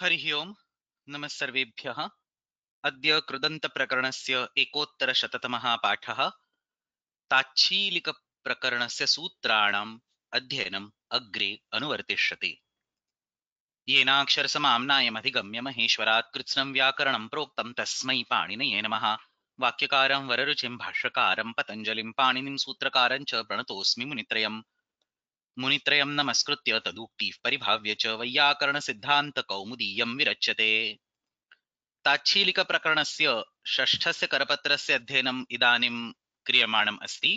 हरिः ओम् नमः सर्वेभ्यः अद्य पाठ एकोत्तरशततमः प्रकरण से सूत्राण अध्ययन अग्रे अनुवर्तिष्यते येनाक्षरसमाम्नायमधिगम्य महेश्वरात् कृत्स्नं व्याकरणं प्रोक्तं तस्मै पाणिनये नमः वाक्यकारं वररुचिं भाष्यकारं पतञ्जलिं पाणिनिं सूत्रकारं च प्रणतोऽस्मि मुनित्रयम् मुनित्रयम् नमस्कृत्य तदुक्तिः परिभाव्य च वैयाकरणसिद्धान्तकौमुदीयं विरच्यते ताच्छीलिकप्रकरणस्य षष्ठस्य करपत्रस्य अध्ययनम् इदानीं क्रियमाणम् अस्ति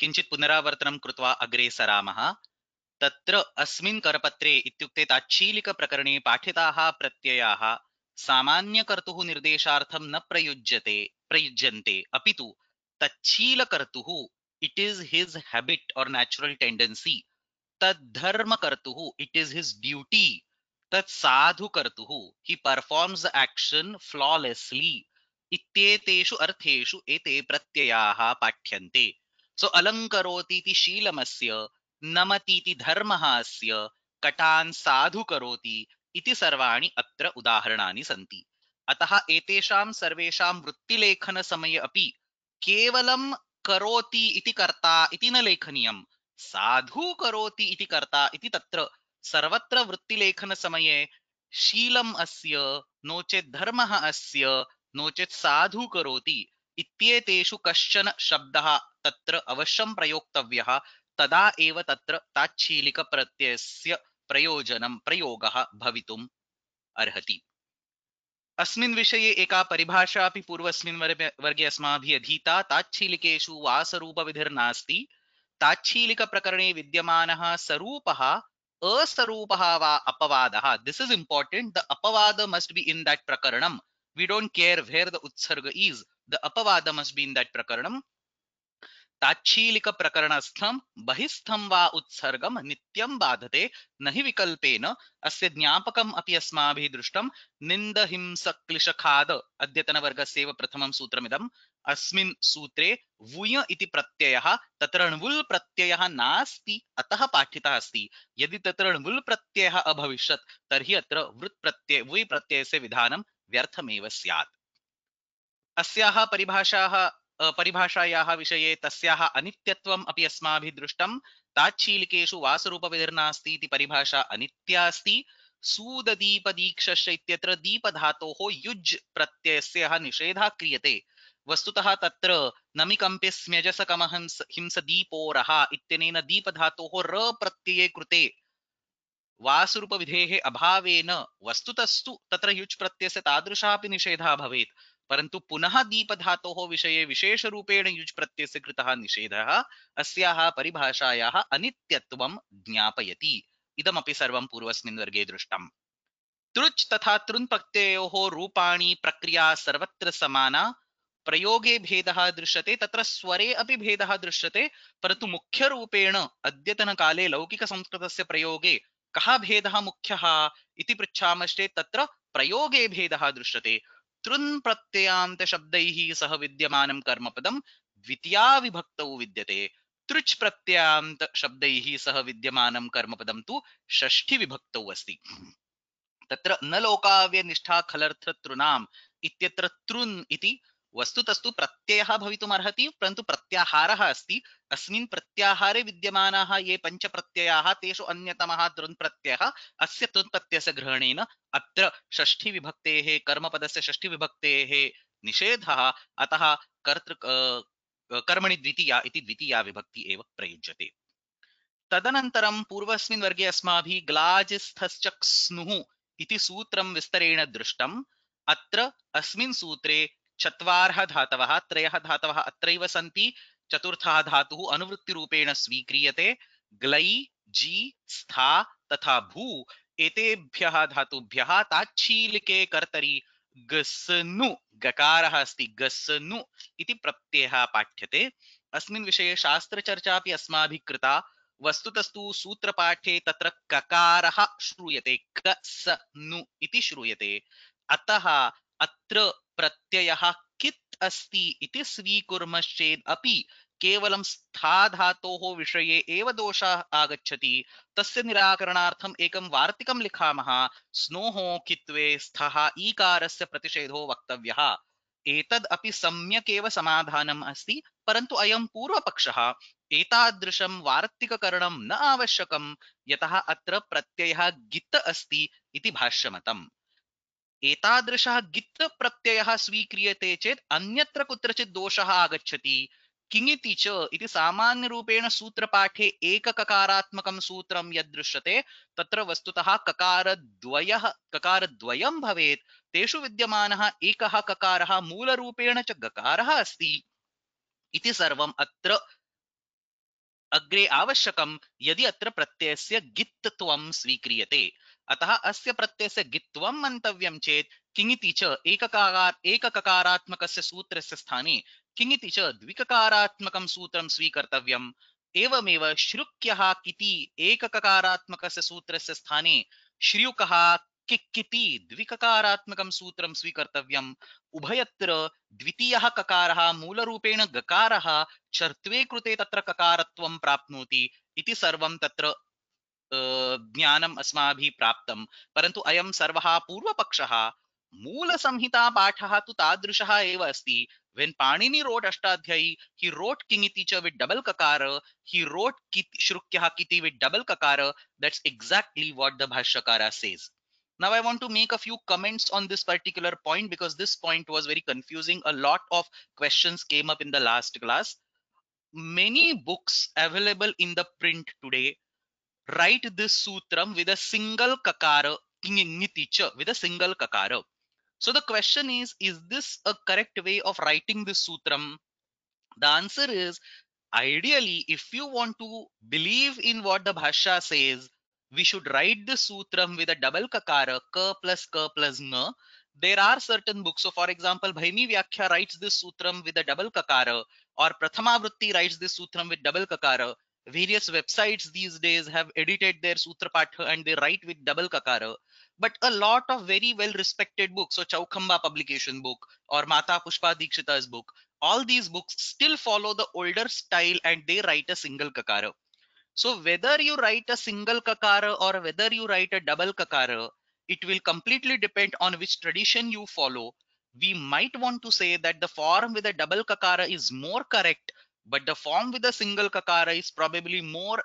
किञ्चित् पुनरावर्तनं कृत्वा अग्रे सरामः तत्र अस्मिन् करपत्रे इत्युक्ते ताच्छीलिकप्रकरणे पाठिताः प्रत्ययाः सामान्यकर्तुः निर्देशार्थं न प्रयुज्यते प्रयुज्यन्ते अपि तु तच्छीलकर्तुः it is his habit or natural tendency तद्धर्म कर्तु it is his duty tat sadhu kartuhu he performs the action इत्येतेषु अर्थेषु एते प्रत्ययाः पाठ्यन्ते सो अलङ्करोतीति शीलमस्य नमतीति धर्मः अस्य कटान् साधु करोति इति सर्वाणि अत्र उदाहरणानि सन्ति अतः एतेषां सर्वेषां वृत्तिलेखनसमये अपि केवलं करोति इति कर्ता इति न लेखनीयम् साधु करोति इति कर्ता इति तत्र सर्वत्र वृत्तिलेखन समये शीलम अस्य नोचे धर्मः अस्य नोचे साधु करोति इत्येतेषु कश्चन शब्दः तत्र अवश्यं प्रयोक्तव्यः तदा एव तत्र ताच्छीलिक प्रत्ययस्य प्रयोजनं प्रयोगः भवितुम् अर्हति अस्मिन् विषये एका परिभाषा अपि पूर्वस्मिन् वर्गे अस्माभिः अधीता ताच्छीलिकेषु वासरूपविधिर्नास्ति ताच्छीलिकप्रकरणे विद्यमानः सरूपः असरूपः वा अपवादः दिस् इज इम्पोर्टेंट द अपवाद मस्ट बी इन दैट प्रकरणम we don't care where the utsarga is the apavada must be in that prakaranam ताच्छीलिक प्रकरणस्थं बहिस्थं वा उत्सर्गं नित्यं बाधते नहि विकल्पेन अस्य ज्ञापकम् अपि अस्माभिः दृष्टं निन्द हिंस क्लिशखाद अद्यतनवर्गस्यैव प्रथमं सूत्रमिदम् अस्मिन् सूत्रे वुय इति प्रत्ययः तत्र ण्वुल् प्रत्ययः नास्ति अतः पाठितः अस्ति यदि तत्र ण्वुल् प्रत्ययः अभविष्यत् तर्हि अत्र वृत् प्रत्यय वुय् प्रत्ययस्य विधानं व्यर्थमेव स्यात् अस्याः परिभाषाः परिभाषायाः विषये तस्याः अनित्यत्वम् अपि अस्माभिः दृष्टं ताच्छीलिकेषु वासरूपविधिर्नास्ति इति परिभाषा अनित्या अस्ति सूददीपदीक्षश्च इत्यत्र दीपधातोः युज् प्रत्ययस्य निषेधः क्रियते वस्तुतः तत्र नमिकम्पे स्म्यजसकमहंस हिंसदीपोरः इत्यनेन दीपधातोः र प्रत्यये कृते वासुरूपविधेः अभावेन वस्तुतस्तु तत्र युच् प्रत्ययस्य तादृशः अपि निषेधः भवेत् परंतु पुनः दीप दीपधातोः विषये विशेषरूपेण युज् प्रत्ययस्य कृतः निषेधः अस्याः परिभाषायाः अनित्यत्वं ज्ञापयति इदमपि सर्वं पूर्वस्मिन् वर्गे दृष्टम् तृच् तथा तृन् प्रत्ययोः रूपाणि प्रक्रिया सर्वत्र समाना प्रयोगे भेदः दृश्यते तत्र स्वरे अपि भेदः दृश्यते परन्तु मुख्यरूपेण अद्यतनकाले लौकिकसंस्कृतस्य प्रयोगे कः भेदः मुख्यः इति पृच्छामश्चेत् तत्र प्रयोगे भेदः दृश्यते तृन् प्रत्ययान्त शब्दैः सह विद्यमानं कर्मपदं द्वितीया विभक्तौ विद्यते तृच् प्रत्ययान्त शब्दैः सह विद्यमानं कर्मपदं तु षष्ठी विभक्तौ अस्ति तत्र न लोकाव्य निष्ठा खलर्थ तृणाम् इत्यत्र तृन् इति वस्तुतस्तु प्रत्ययः भवितुमर्हति परन्तु प्रत्याहारः अस्ति अस्मिन् प्रत्याहारे विद्यमानाः ये पञ्चप्रत्ययाः तेषु अन्यतमः दृन्प्रत्ययः अस्य दृन्प्रत्ययस्य ग्रहणेन अत्र षष्ठीविभक्तेः कर्मपदस्य षष्ठीविभक्तेः निषेधः अतः कर्तृ कर्मणि द्वितीया इति द्वितीया विभक्ति एव प्रयुज्यते तदनन्तरं पूर्वस्मिन् वर्गे अस्माभिः ग्लाजिस्थश्चक्स्नुः इति सूत्रं विस्तरेण दृष्टम् अत्र अस्मिन् सूत्रे चत्वारः धातवः त्रयः धातवः अत्रैव सन्ति चतुर्थः धातुः अनुवृत्तिरूपेण स्वीक्रियते ग्लै जी स्था तथा भू एतेभ्यः धातुभ्यः ताच्छीलिके कर्तरि गस्नु गकारः अस्ति गस्नु इति प्रत्ययः पाठ्यते अस्मिन् विषये शास्त्रचर्चापि अस्माभिः कृता वस्तुतस्तु सूत्रपाठे तत्र ककारः श्रूयते क स नु इति श्रूयते अतः अत्र प्रत्ययः कित् अस्ति इति स्वीकुर्मश्चेद् अपि केवलं स्था धातोः विषये एव दोषः आगच्छति तस्य निराकरणार्थम् एकं वार्तिकं लिखामः स्नोः कित्वे स्थः ईकारस्य प्रतिषेधो वक्तव्यः एतद् अपि सम्यक् एव समाधानम् अस्ति परन्तु अयं पूर्वपक्षः एतादृशं वार्तिककरणं न आवश्यकं यतः अत्र प्रत्ययः गित् अस्ति इति भाष्यमतम् एतादृशः गित् प्रत्ययः स्वीक्रियते चेत् अन्यत्र कुत्रचित् दोषः आगच्छति किङिति च इति सामान्यरूपेण सूत्रपाठे एककारात्मकं सूत्रं यदृश्यते तत्र वस्तुतः ककारद्वयः ककारद्वयं भवेत् तेषु विद्यमानः एकः ककारः मूलरूपेण च गकारः अस्ति इति सर्वम् अत्र अग्रे आवश्यकं यदि अत्र प्रत्ययस्य गित्त्वं स्वीक्रियते अतः अस्य प्रत्ययस्य गित्वं मन्तव्यं चेत् किङिति च एककारात् एकककारात्मकस्य सूत्रस्य स्थाने किङिति च द्विककारात्मकं सूत्रं स्वीकर्तव्यम् एवमेव श्रुक्यः किति एकककारात्मकस्य सूत्रस्य स्थाने श्रियुकः किक्किति द्विककारात्मकं सूत्रं स्वीकर्तव्यम् उभयत्र द्वितीयः ककारः मूलरूपेण गकारः चर्त्वे कृते तत्र ककारत्वं प्राप्नोति इति सर्वं तत्र ज्ञानम् अस्माभिः प्राप्तं परन्तु अयं सर्वः पूर्वपक्षः मूलसंहितापाठः तु तादृशः एव अस्ति when Panini wrote Ashtadhyayi, he wrote King Iticha with double kakara, he wrote Shrukyah किति with double kakara. That's exactly what the भाष्यकार says. Now I want to make a few comments on this particular point because this point was very confusing. A lot of questions came up in the last class. Many books available in the print today write this sutram with a single kakara teacher with a single kakara so the question is is this a correct way of writing this sutram the answer is ideally if you want to believe in what the bhasha says we should write the sutram with a double kakara ka plus ka plus na there are certain books so for example bhaimi Vyakhya writes this sutram with a double kakara or prathamavrutti writes this sutram with double kakara various websites these days have edited their Sutrapatha and they write with double kakara. But a lot of very well respected books, so Chaukamba publication book or Mata Pushpa Dikshita's book, all these books still follow the older style and they write a single kakara. So whether you write a single kakara or whether you write a double kakara, it will completely depend on which tradition you follow. We might want to say that the form with a double kakara is more correct but the form with a single kakara is probably more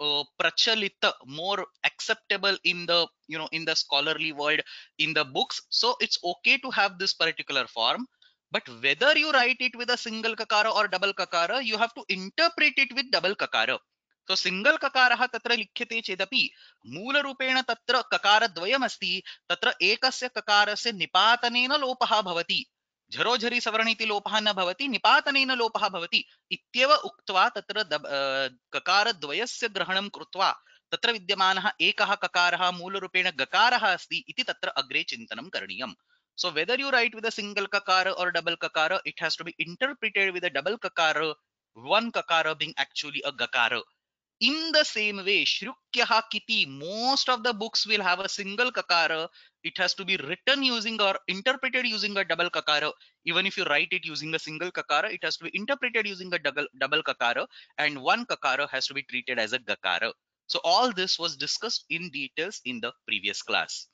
uh, prachalita more acceptable in the you know in the scholarly world in the books so it's okay to have this particular form but whether you write it with a single kakara or double kakara you have to interpret it with double kakara so tatra single ककारः तत्र लिख्यते चेदपि मूलरूपेण Tatra ककारद्वयमस्ति तत्र एकस्य ककारस्य निपातनेन लोपः bhavati. झरोझरी सवर्णीति लोपः लोप भवति निपातनेन लोपः भवति इत्येव उक्त्वा तत्र दब, तत्र विद्यमानः एकः ककारः मूलरूपेण गकारः अस्ति इति तत्र अग्रे चिन्तनं करणीयम् so whether you write with a single ककार और डबल ककार it has to be interpreted with a double ककार वन ककार बीइंग एक्चुअली अ गकार in the same way shrukyaha kiti most of the books will have a single kakara it has to be written using or interpreted using a double kakara even if you write it using a single kakara it has to be interpreted using a double double kakara and one kakara has to be treated as a gakara so all this was discussed in details in the previous class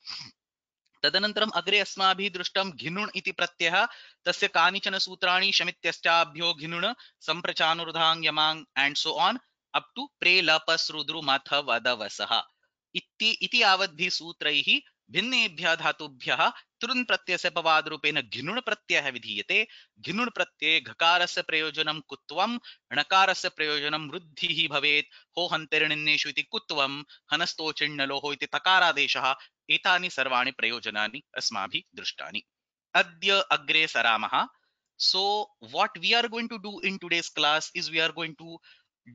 तदनन्तरम् अग्रे अस्माभिः दृष्टं घिनुण् इति प्रत्ययः तस्य कानिचन सूत्राणि शमित्यश्चाभ्यो घिनुण् सम्प्रचानुरुधाङ् यमाङ् and so आन् अब to pre lapas rudru matha vadavasaha इति इति आवद्भिः सूत्रैः भिन्नेभ्यः धातुभ्यः तृन् प्रत्ययस्य घिनुण् प्रत्ययः विधीयते घिनुण् प्रत्यये घकारस्य प्रयोजनं कुत्वं णकारस्य प्रयोजनं वृद्धिः भवेत् हो हन्तर्णिन्नेषु इति कुत्वं हनस्तोचिण्णलोः इति तकारादेशः एतानि सर्वाणि प्रयोजनानि अस्माभिः दृष्टानि अद्य अग्रे सरामः so what we are going to do in today's class is we are going to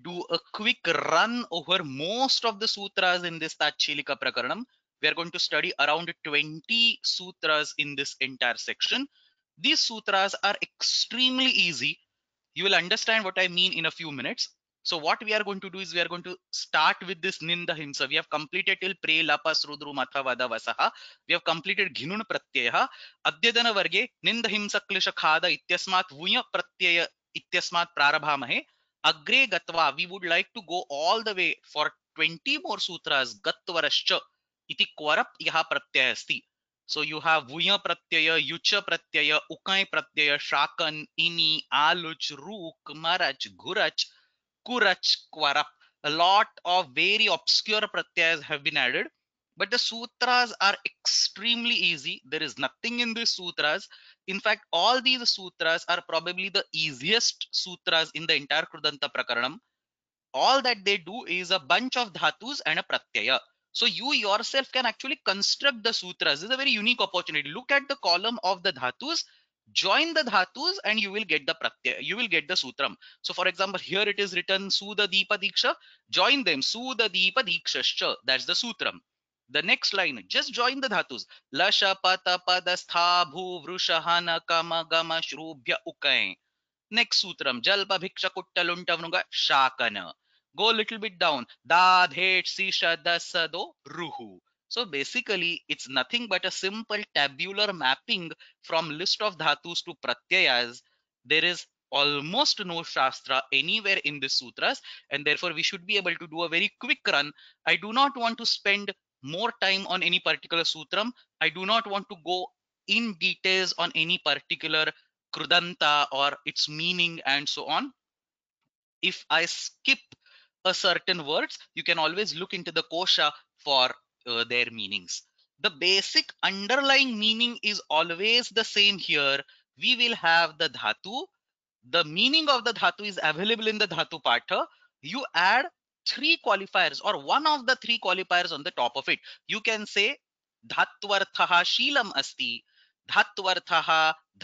do a quick run over most of the sutras in this Tatchilika Prakaranam. We are going to study around 20 sutras in this entire section. These sutras are extremely easy. You will understand what I mean in a few minutes. So what we are going to do is we are going to start with this Ninda Himsa. We have completed till Pre Lapa Srudru Matha Vada Vasaha. We have completed Ghinun Pratyaya. Adhyadana Varge Ninda Himsa klesha Khada Ityasmat Vuya Pratyaya Ityasmat Prarabhamahe. Agre Gatva, we would like to go all the way for 20 more sutras, Gatvarascha, iti kvarap yaha pratyaya asti. So you have Vuya Pratyaya, Yucha Pratyaya, Ukai Pratyaya, Shakan, Ini, Aluch, Ruk, Maraj, Gurach, Kurach, kvarap. A lot of very obscure pratyayas have been added, but the sutras are extremely easy. There is nothing in these sutras in fact all these sutras are probably the easiest sutras in the entire krudanta prakaranam all that they do is a bunch of dhatus and a pratyaya so you yourself can actually construct the sutras this is a very unique opportunity look at the column of the dhatus join the dhatus and you will get the pratyaya you will get the sutram so for example here it is written Sudha deepa diksha join them Sudha deepa that's the sutram the next line, just join the dhatus. Lasha pata padastha bhu vrushahana kama gama shrubhya ukai. Next sutram, jalpa bhiksha kutta lunta shakana. Go a little bit down. Da dhet sisha dasado ruhu. So basically, it's nothing but a simple tabular mapping from list of dhatus to pratyayas. There is almost no shastra anywhere in the sutras and therefore we should be able to do a very quick run i do not want to spend more time on any particular sutram i do not want to go in details on any particular krudanta or its meaning and so on if i skip a certain words you can always look into the kosha for uh, their meanings the basic underlying meaning is always the same here we will have the dhatu the meaning of the dhatu is available in the dhatu patha you add three qualifiers or one of the three qualifiers on the top of it. You can say धात्वर्थ शीलम asti, धात्वर्थ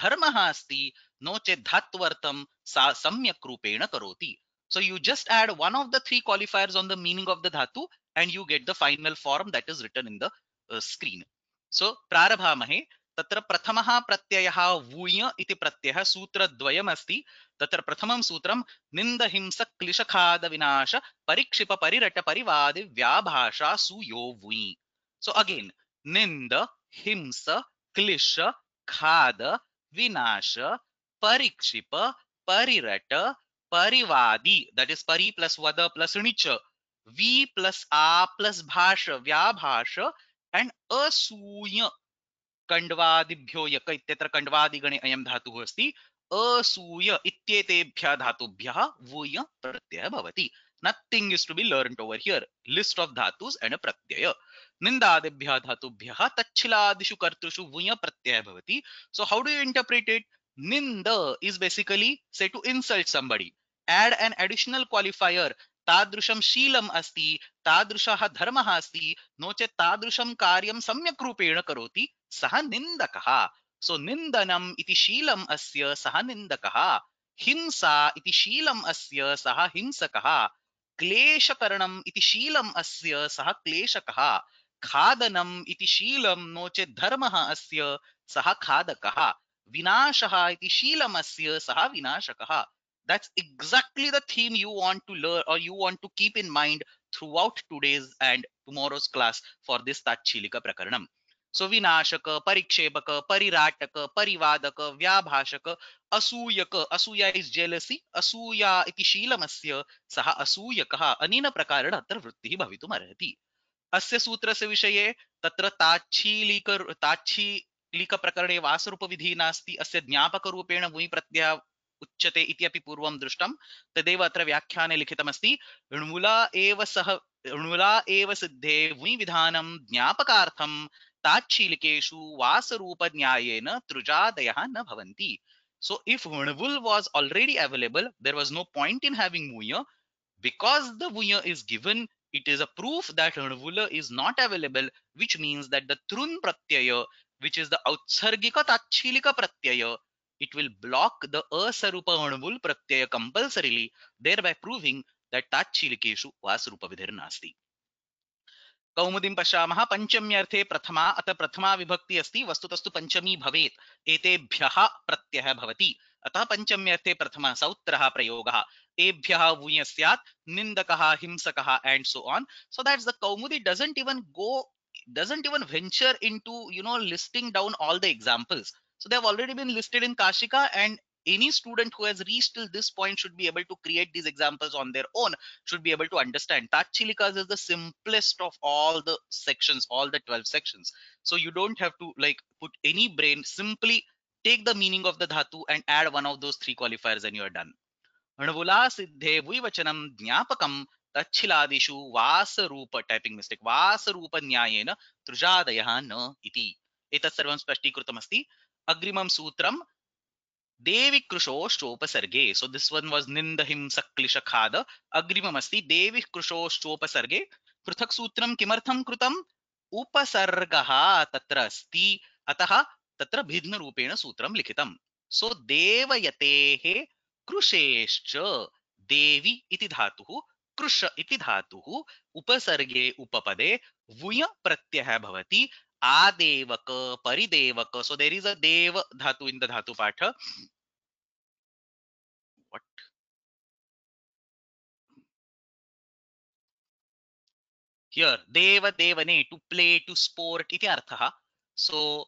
dharmaḥ asti, नो चेत् धात्वर्थम सम्यक रूपेण karoti so you just add one of the three qualifiers on the meaning of the dhatu and you get the final form that is written in the uh, screen so prarabhamahe तत्र प्रथमः प्रत्ययः वूय इति प्रत्ययः सूत्रद्वयमस्ति तत्र प्रथमं सूत्रं निन्दहिंसक्लिशखादविनाश परिक्षिप परिरट परिवादि व्याभाषा सूयो वुञि सो अगेन निन्द हिंस क्लिश खाद विनाश परिक्षिप परिरट परिवादी दट इज परी प्लस वद प्लस णिच वी प्लस आ प्लस भाष व्याभाष एंड असूय कण्ड्वादिभ्यो यक इत्यत्र कण्ड्वादिगणे अयं धातुः अस्ति असूय इत्येतेभ्यः धातुभ्यः वूय प्रत्ययः भवति nothing is to be learned over here list of धातुस् प्रत्यय निन्दादिभ्यः धातुभ्यः तच्छिलादिषु कर्तृषु वूय प्रत्ययः so how do you interpret it निन्द is basically say to insult somebody add an additional qualifier तादृशं शीलम् अस्ति तादृशः धर्मः अस्ति नो चेत् तादृशं कार्यं सम्यक् रूपेण करोति सः निन्दकः सो निन्दनम् इति शीलम् अस्य सः निन्दकः हिंसा इति शीलम् अस्य सः हिंसकः क्लेशकरणम् इति शीलम् अस्य सः क्लेशकः खादनम् इति शीलं नो चेत् धर्मः अस्य सः खादकः विनाशः इति अस्य सः विनाशकः that's exactly the theme you want to learn or you want to keep in mind throughout today's and tomorrow's class for this Tatchilika Prakaranam. So Vinashaka, Parikshepaka, Parirataka, Parivadaka, Vyabhashaka, Asuyaka. Asuya is jealousy. Asuya iti Shilamasya saha kaha anina prakarena atra vrittihi bhavitum arhati. अस्य सूत्रस्य विषये तत्र ताच्छीलिक ताच्छीलिकप्रकरणे वासरूपविधिः नास्ति अस्य ज्ञापकरूपेण भूमिप्रत्यय उच्यते इति अपि पूर्वं दृष्टं तदेव अत्र व्याख्याने लिखितमस्ति ऋणुला एव सह ऋणुला एव सिद्धे विधानं ज्ञापकार्थं ताच्छीलिकेषु वासरूपन्यायेन तृजादयः न भवन्ति so if Vunavul was already available there was no point in having Muya because the Muya is given it is a proof that Ranavula is not available, which means that the thrun Pratyaya, which is the out-sargika Tachilika Pratyaya, it will block the asarupa anubul pratyaya compulsorily, thereby proving that ताच्छीलिकेषु वा स्वरूपविधिर् नास्ति कौमुदीं पश्यामः पञ्चम्यर्थे प्रथमा अथ प्रथमा विभक्ति अस्ति वस्तुतस्तु पञ्चमी भवेत् एतेभ्यः प्रत्ययः भवति अतः पञ्चम्यर्थे प्रथमः सौत्रः प्रयोगः एभ्यः वूय स्यात् निन्दकः हिंसकः and so on so that's the Kaumudi doesn't even go doesn't even venture into you know listing down all the examples so they have already been listed in Kashika and any student who has reached till this point should be able to create these examples on their own, should be able to understand. Tachilikas is the simplest of all the sections, all the 12 sections. So you don't have to like put any brain, simply take the meaning of the dhatu and add one of those three qualifiers and you're done. Anavula siddhe vivachanam jnapakam तच्छिलादिषु वासरूप typing mistake वासरूप न्यायेन तृजादयः न इति एतत् सर्वं अग्रिमं सूत्रं देविकृशोश्चोपसर्गे सो दिस् वन् वास् निन्दहिंसक्लिशखाद अग्रिममस्ति देविकृशोश्चोपसर्गे पृथक् सूत्रं किमर्थं कृतम् उपसर्गः तत्र अस्ति अतः तत्र भिन्नरूपेण सूत्रं लिखितं सो देवयतेः कृशेश्च देवि इति धातुः कृश इति धातुः उपसर्गे उपपदे वुय प्रत्ययः भवति adevaka, paridevaka. So there is a dev dhatu in the dhatu patha. What? Here, deva devane, to play, to sport, iti arthaha. So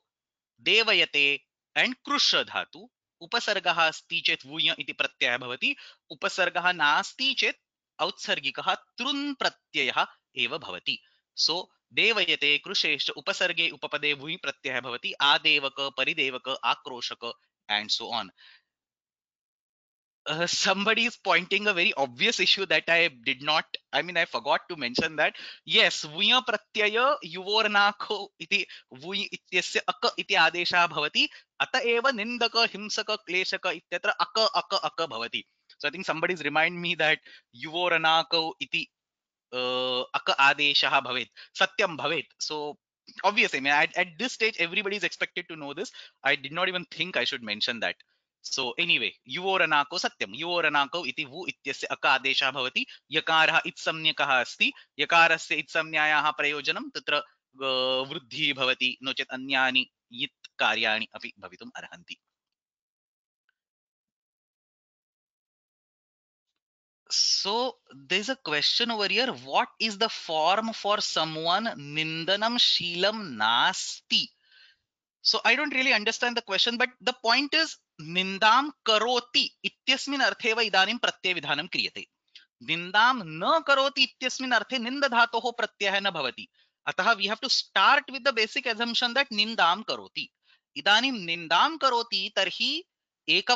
devayate and krusha dhatu. उपसर्गः अस्ति चेत् वूय इति प्रत्ययः भवति उपसर्गः नास्ति चेत् औत्सर्गिकः तृन् प्रत्ययः एव भवति सो so, देवयते कृशेश्च उपसर्गे उपपदे भूमि प्रत्यय भवति आदेवक परिदेवक आक्रोशक and so on Uh, somebody is pointing a very obvious issue that I did not, I mean, I forgot to mention that. Yes, vuya pratyaya yuvornako iti vuy ityasya ak iti adesha bhavati ata eva nindaka himsaka kleshaka ityatra ak ak ak bhavati. So I think somebody is remind me that yuvornako iti अक आदेश भवे सत्यम भवे सो obviously i mean at, at this stage everybody is expected to know this i did not even think i should mention that so anyway युवोरनाको सत्यं युवोरनाको इति वु इत्यस्य अक आदेश भवति यकारः इत्सम्यकः अस्ति यकारस्य इत्सम्यायाः प्रयोजनं तत्र वृद्धिः भवति नो चेत् अन्यानि यित् कार्याणि अपि भवितुम् अर्हन्ति So there's a question over here. What is the form for someone nindanam shilam nasti? So I don't really understand the question, but the point is nindam karoti ityasmin artheva idanim pratyavidhanam kriyate. Nindam na karoti ityasmin arthe ninda dhatoho pratyah na bhavati. Ataha we have to start with the basic assumption that nindam karoti. Idanim nindam karoti tarhi एक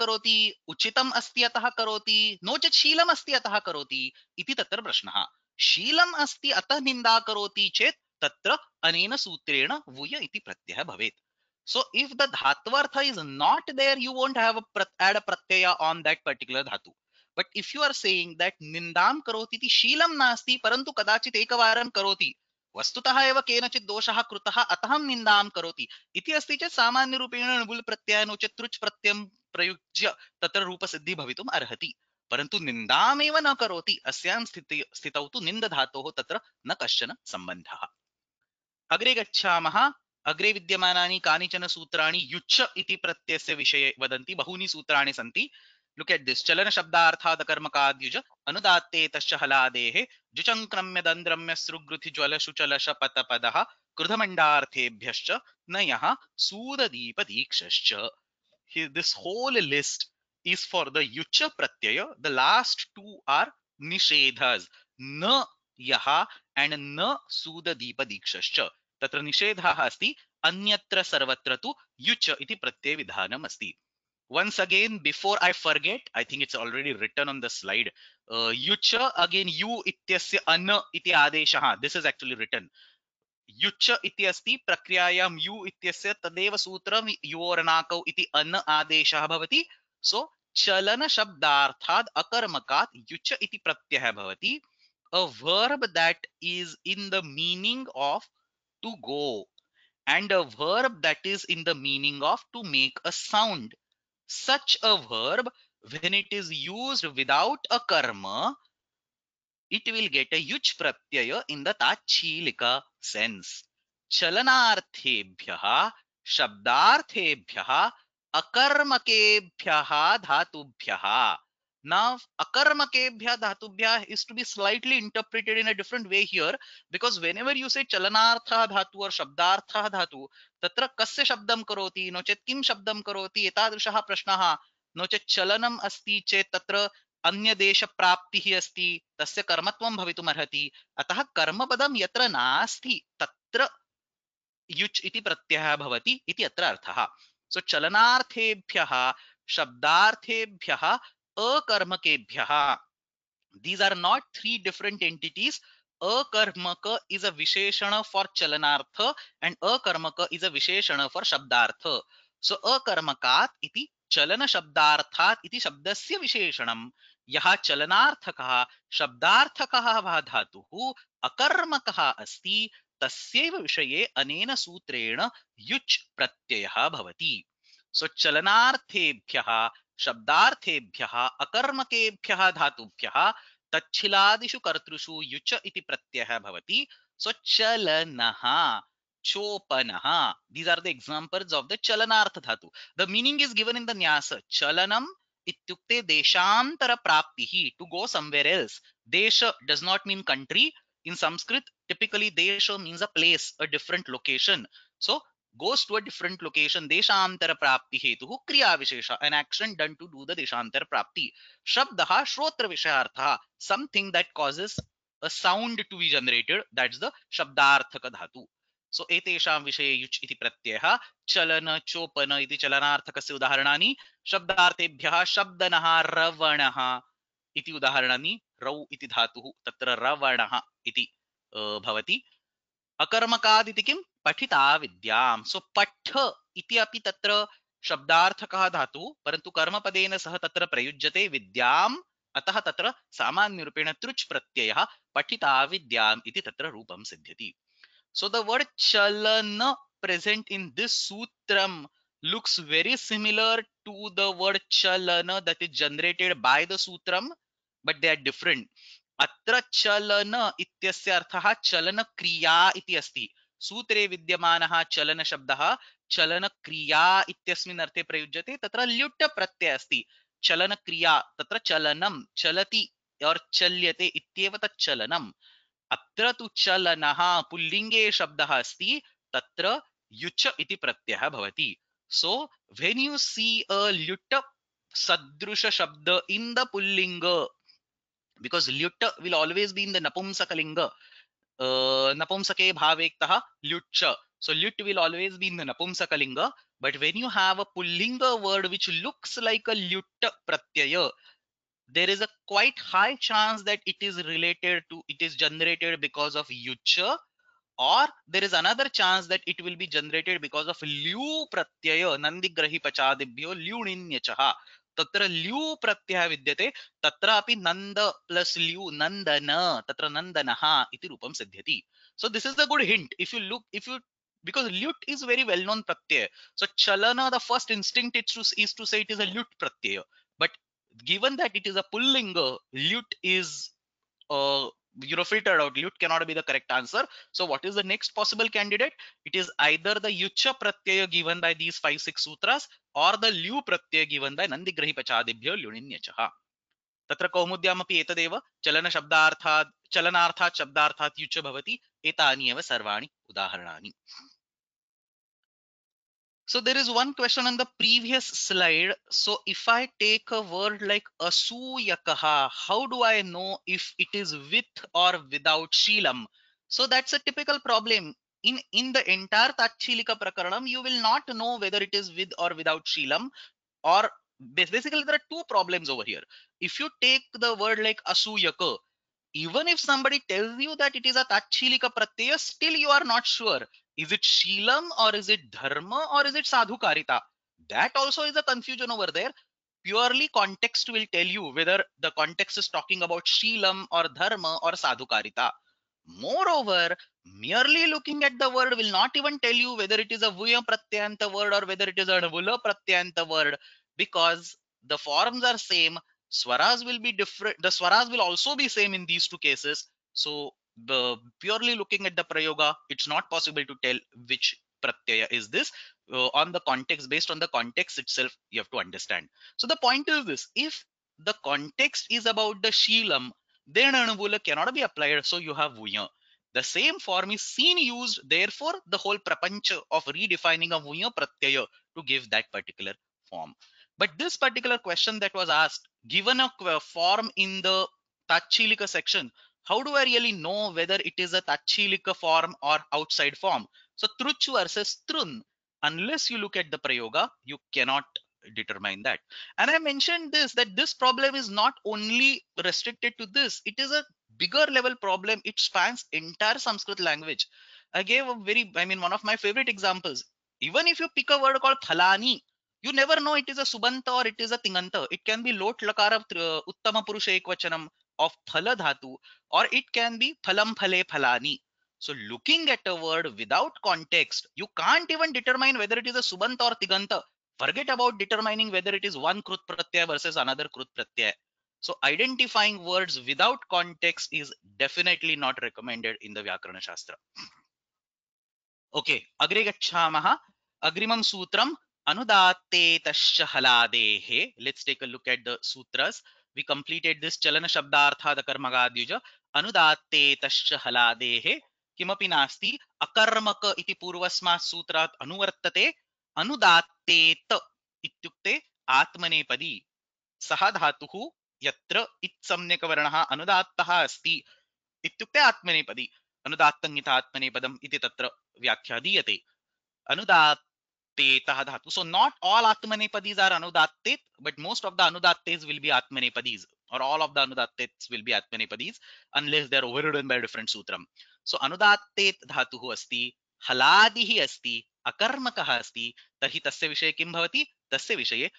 करोति उचितम् अस्ति अतः करोति no चेत् अतः करोति इति तत्र प्रश्नः शीलम् अतः निन्दा करोति चेत् तत्र सूत्रेण वुय प्रत्यय प्रत्ययः सो इफ् द धात्वर्थ is not there you won't have add प्रत्यय ऑन देट् पर्टिक्युलर् धातु but if you are saying that निन्दां करोति इति शीलं नास्ति परन्तु कदाचित् एकवारं वस्तुतः एव केनचित् दोषः कृतः अतः निन्दां करोति इति अस्ति चेत् सामान्यरूपेण णुबुल् प्रत्यय नो चेत् तृच् प्रत्ययं प्रयुज्य तत्र रूपसिद्धिः भवितुम् अर्हति परन्तु निन्दामेव न करोति अस्यां स्थिति स्थितौ तु निन्दधातोः तत्र न कश्चन सम्बन्धः अग्रे गच्छामः अग्रे विद्यमानानि कानिचन सूत्राणि युच्छ इति प्रत्ययस्य विषये वदन्ति बहूनि सूत्राणि सन्ति लुक एट दिस चलन शब्दार्थाद कर्म का तस्य हलादेहे जुचंक्रम्य दंद्रम्य सृगृति ज्वल सुचल शपत पदः कृधमंडार्थेभ्यश्च नयः सूददीप दीक्षश्च this whole list is for the युच प्रत्यय द लास्ट टू आर निषेधस न यः एंड न सूददीप दीक्षश्च तत्र निषेधः अस्ति अन्यत्र सर्वत्र तु युच इति प्रत्यय विधानम् अस्ति once again before i forget i think it's already written on the slide uh, yucha again u ityasya an iti adeshaha this is actually written yucha ityasti prakriyayam u ityasya tadeva sutram yoranakau iti an adeshaha bhavati so chalana shabdarthad akarmakat yucha iti pratyaha bhavati a verb that is in the meaning of to go and a verb that is in the meaning of to make a sound such a verb when it is used without a karma it will get a huge pratyaya in the tachilika sense chalanarthebhyah akarma अकर्मकेभ्यः धातुभ्यः Now, akarma kebhya dhatubhya is to be slightly interpreted in a different way here because whenever you say chalanartha dhatu or shabdartha dhatu, tatra kasya shabdam karoti, nochet kim shabdam karoti, etadrushaha prashnaha, nochet chalanam asti chet tatra अन्य देश प्राप्ति ही अस्ति तस्य कर्मत्वं भवितुम् अर्हति अतः कर्मपदं यत्र नास्ति तत्र युच् इति प्रत्ययः भवति इति अत्र अर्थः सो so, चलनार्थेभ्यः शब्दार्थेभ्यः अकर्मकेभ्य these are not three different entities अकर्मक इज अ विशेषण फॉर चलनार्थ एंड अकर्मक इज अ विशेषण फॉर शब्दार्थ सो अकर्मकात इति चलन शब्दार्थात इति शब्दस्य विशेषणम यः चलनार्थकः शब्दार्थकः वा धातुः अकर्मकः अस्ति तस्यैव विषये अनेन सूत्रेण युच् प्रत्ययः भवति सो चलनार्थेभ्यः शब्दार्थेभ्यः अकर्मकेभ्यः धातुभ्यः तच्छिलादिषु कर्तृषु युच इति प्रत्ययः भवति सो चोपनः these are the examples of the चलनार्थ धातु the meaning is given in the Nyasa चलनम इत्युक्ते देशांतर प्राप्तिः टू गो समवेयर एल्स देश does not mean country in Sanskrit typically देश means a place a different location so goes to a different location deshantara prapti hetu kriya vishesha an action done to do the deshantara prapti shabdah shrotra vishayarthah something that causes a sound to be generated that's the shabdarthaka dhatu so so, एतेषां विषये युच् इति प्रत्ययः चलन चोपन इति चलनार्थकस्य उदाहरणानि शब्दार्थेभ्यः शब्दनः रवणः इति उदाहरणानि रौ इति धातुः तत्र रवणः इति भवति अकर्मकादिति किं पठिता विद्यां सो पठ इति अपि तत्र शब्दार्थकः धातु परन्तु कर्मपदेन सह तत्र प्रयुज्यते विद्यां अतः तत्र सामान्यरूपेण तृच् प्रत्ययः पठिता विद्याम् इति तत्र रूपं सिद्ध्यति सो द वर्ड चलन present in this sutram looks very similar to the word चलन that is generated by the sutram but they are different अत्र चलन इत्यस्य अर्थः चलन क्रिया इति अस्ति सूत्रे विद्यमानः चलन शब्दः चलन क्रिया इत्यस्मिन् अर्थे प्रयुज्यते तत्र ल्युट् प्रत्ययः अस्ति चलन क्रिया तत्र चलनं चलति और चल्यते इत्येव तत् चलनम् अत्र तु चलनः पुल्लिङ्गे शब्दः अस्ति तत्र युच इति प्रत्ययः भवति सो वेन् यु सी अ ल्युट् सदृश शब्द इन् द पुल्लिङ्ग because lyutta will always be in the napumsakalinga uh, napumsake bhavektah lyutcha so lut will always be in the napumsakalinga but when you have a pullinga word which looks like a lyutta pratyaya there is a quite high chance that it is related to it is generated because of yucha or there is another chance that it will be generated because of liu pratyaya nandigrahi pachadibhyo liu तत्र ल्यू प्रत्ययः विद्यते तत्रापि Nand plus ल्यू नन्दन तत्र नन्दनः इति रूपं सिद्ध्यति so this is the good hint. If you look if you because lut is very well known pratyay so chalana the first instinct it's to, is to say it is a lut pratyay but given that it is a pullinga lut is uh, you know filtered out lute cannot be the correct answer so what is the next possible candidate it is either the yucha pratyaya given by these five six sutras or the liu pratyaya given by nandigrahi pachadibhyo luninyachaha तत्र कौमुद्यामपि एतदेव चलनशब्दार्थात् चलनार्थात् शब्दार्थात् युच भवति एतानि एव सर्वाणि उदाहरणानि so there is one question on the previous slide. So if I take a word like asuyakaha, how do I know if it is with or without shilam? So that's a typical problem. In, in the entire Tatshilika Prakaranam, you will not know whether it is with or without shilam or basically there are two problems over here. If you take the word like asuyaka, even if somebody tells you that it is a Tatshilika Pratyaya, still you are not sure is it Shilam or is it Dharma or is it Sadhukarita? That also is a confusion over there. Purely context will tell you whether the context is talking about Shilam or Dharma or Sadhukarita. Moreover, merely looking at the word will not even tell you whether it is a Vuya Pratyanta word or whether it is a Vula Pratyanta word because the forms are same. Swaras will be different. The Swaras will also be same in these two cases. So the purely looking at the prayoga it's not possible to tell which pratyaya is this uh, on the context based on the context itself you have to understand so the point is this if the context is about the shilam then anuvula cannot be applied so you have vuya the same form is seen used therefore the whole prapancha of redefining a vuya pratyaya to give that particular form but this particular question that was asked given a form in the tachilika section how do I really know whether it is a Tachilika form or outside form? So Truch versus Trun, unless you look at the Prayoga, you cannot determine that. And I mentioned this, that this problem is not only restricted to this, it is a bigger level problem. It spans entire Sanskrit language. I gave a very, I mean, one of my favorite examples. Even if you pick a word called thalani, you never know it is a subanta or it is a tinganta it can be lot lakara of uh, uttama purusha ekvachanam of phala dhatu or it can be phalam phale phalani so looking at a word without context you can't even determine whether it is a subanta or tiganta. forget about determining whether it is one krut pratyaya versus another krut pratyaya so identifying words without context is definitely not recommended in the vyakarana shastra okay agre gachhamaha agrimam sutram Anudate Let's take a look at the sutras. We completed this Chalana Shabdartha the Karmagadyuja. Anudate Haladehe Kimapi Nasti Akarmaka iti Purvasma Sutrat Anuvartate Anudate Itukte Atmanepadi Saha Dhatuhu Yatra It Samnekavaranaha anudattah Asti Itukte Atmanepadi Anudatangita Atmanepadam iti tatra व्याख्या दीयते अनुदात Tetaha dhatu. So not all Atmanepadis are Anudattet, but most of the Anudattes will be Atmanepadis or all of the Anudattets will be Atmanepadis unless they are overridden by a different sutram. So Anudattet dhatuhu asti, हलादिः अस्ति अकर्मकः अस्ति तर्हि तस्य विषये किं भवति तस्य विषये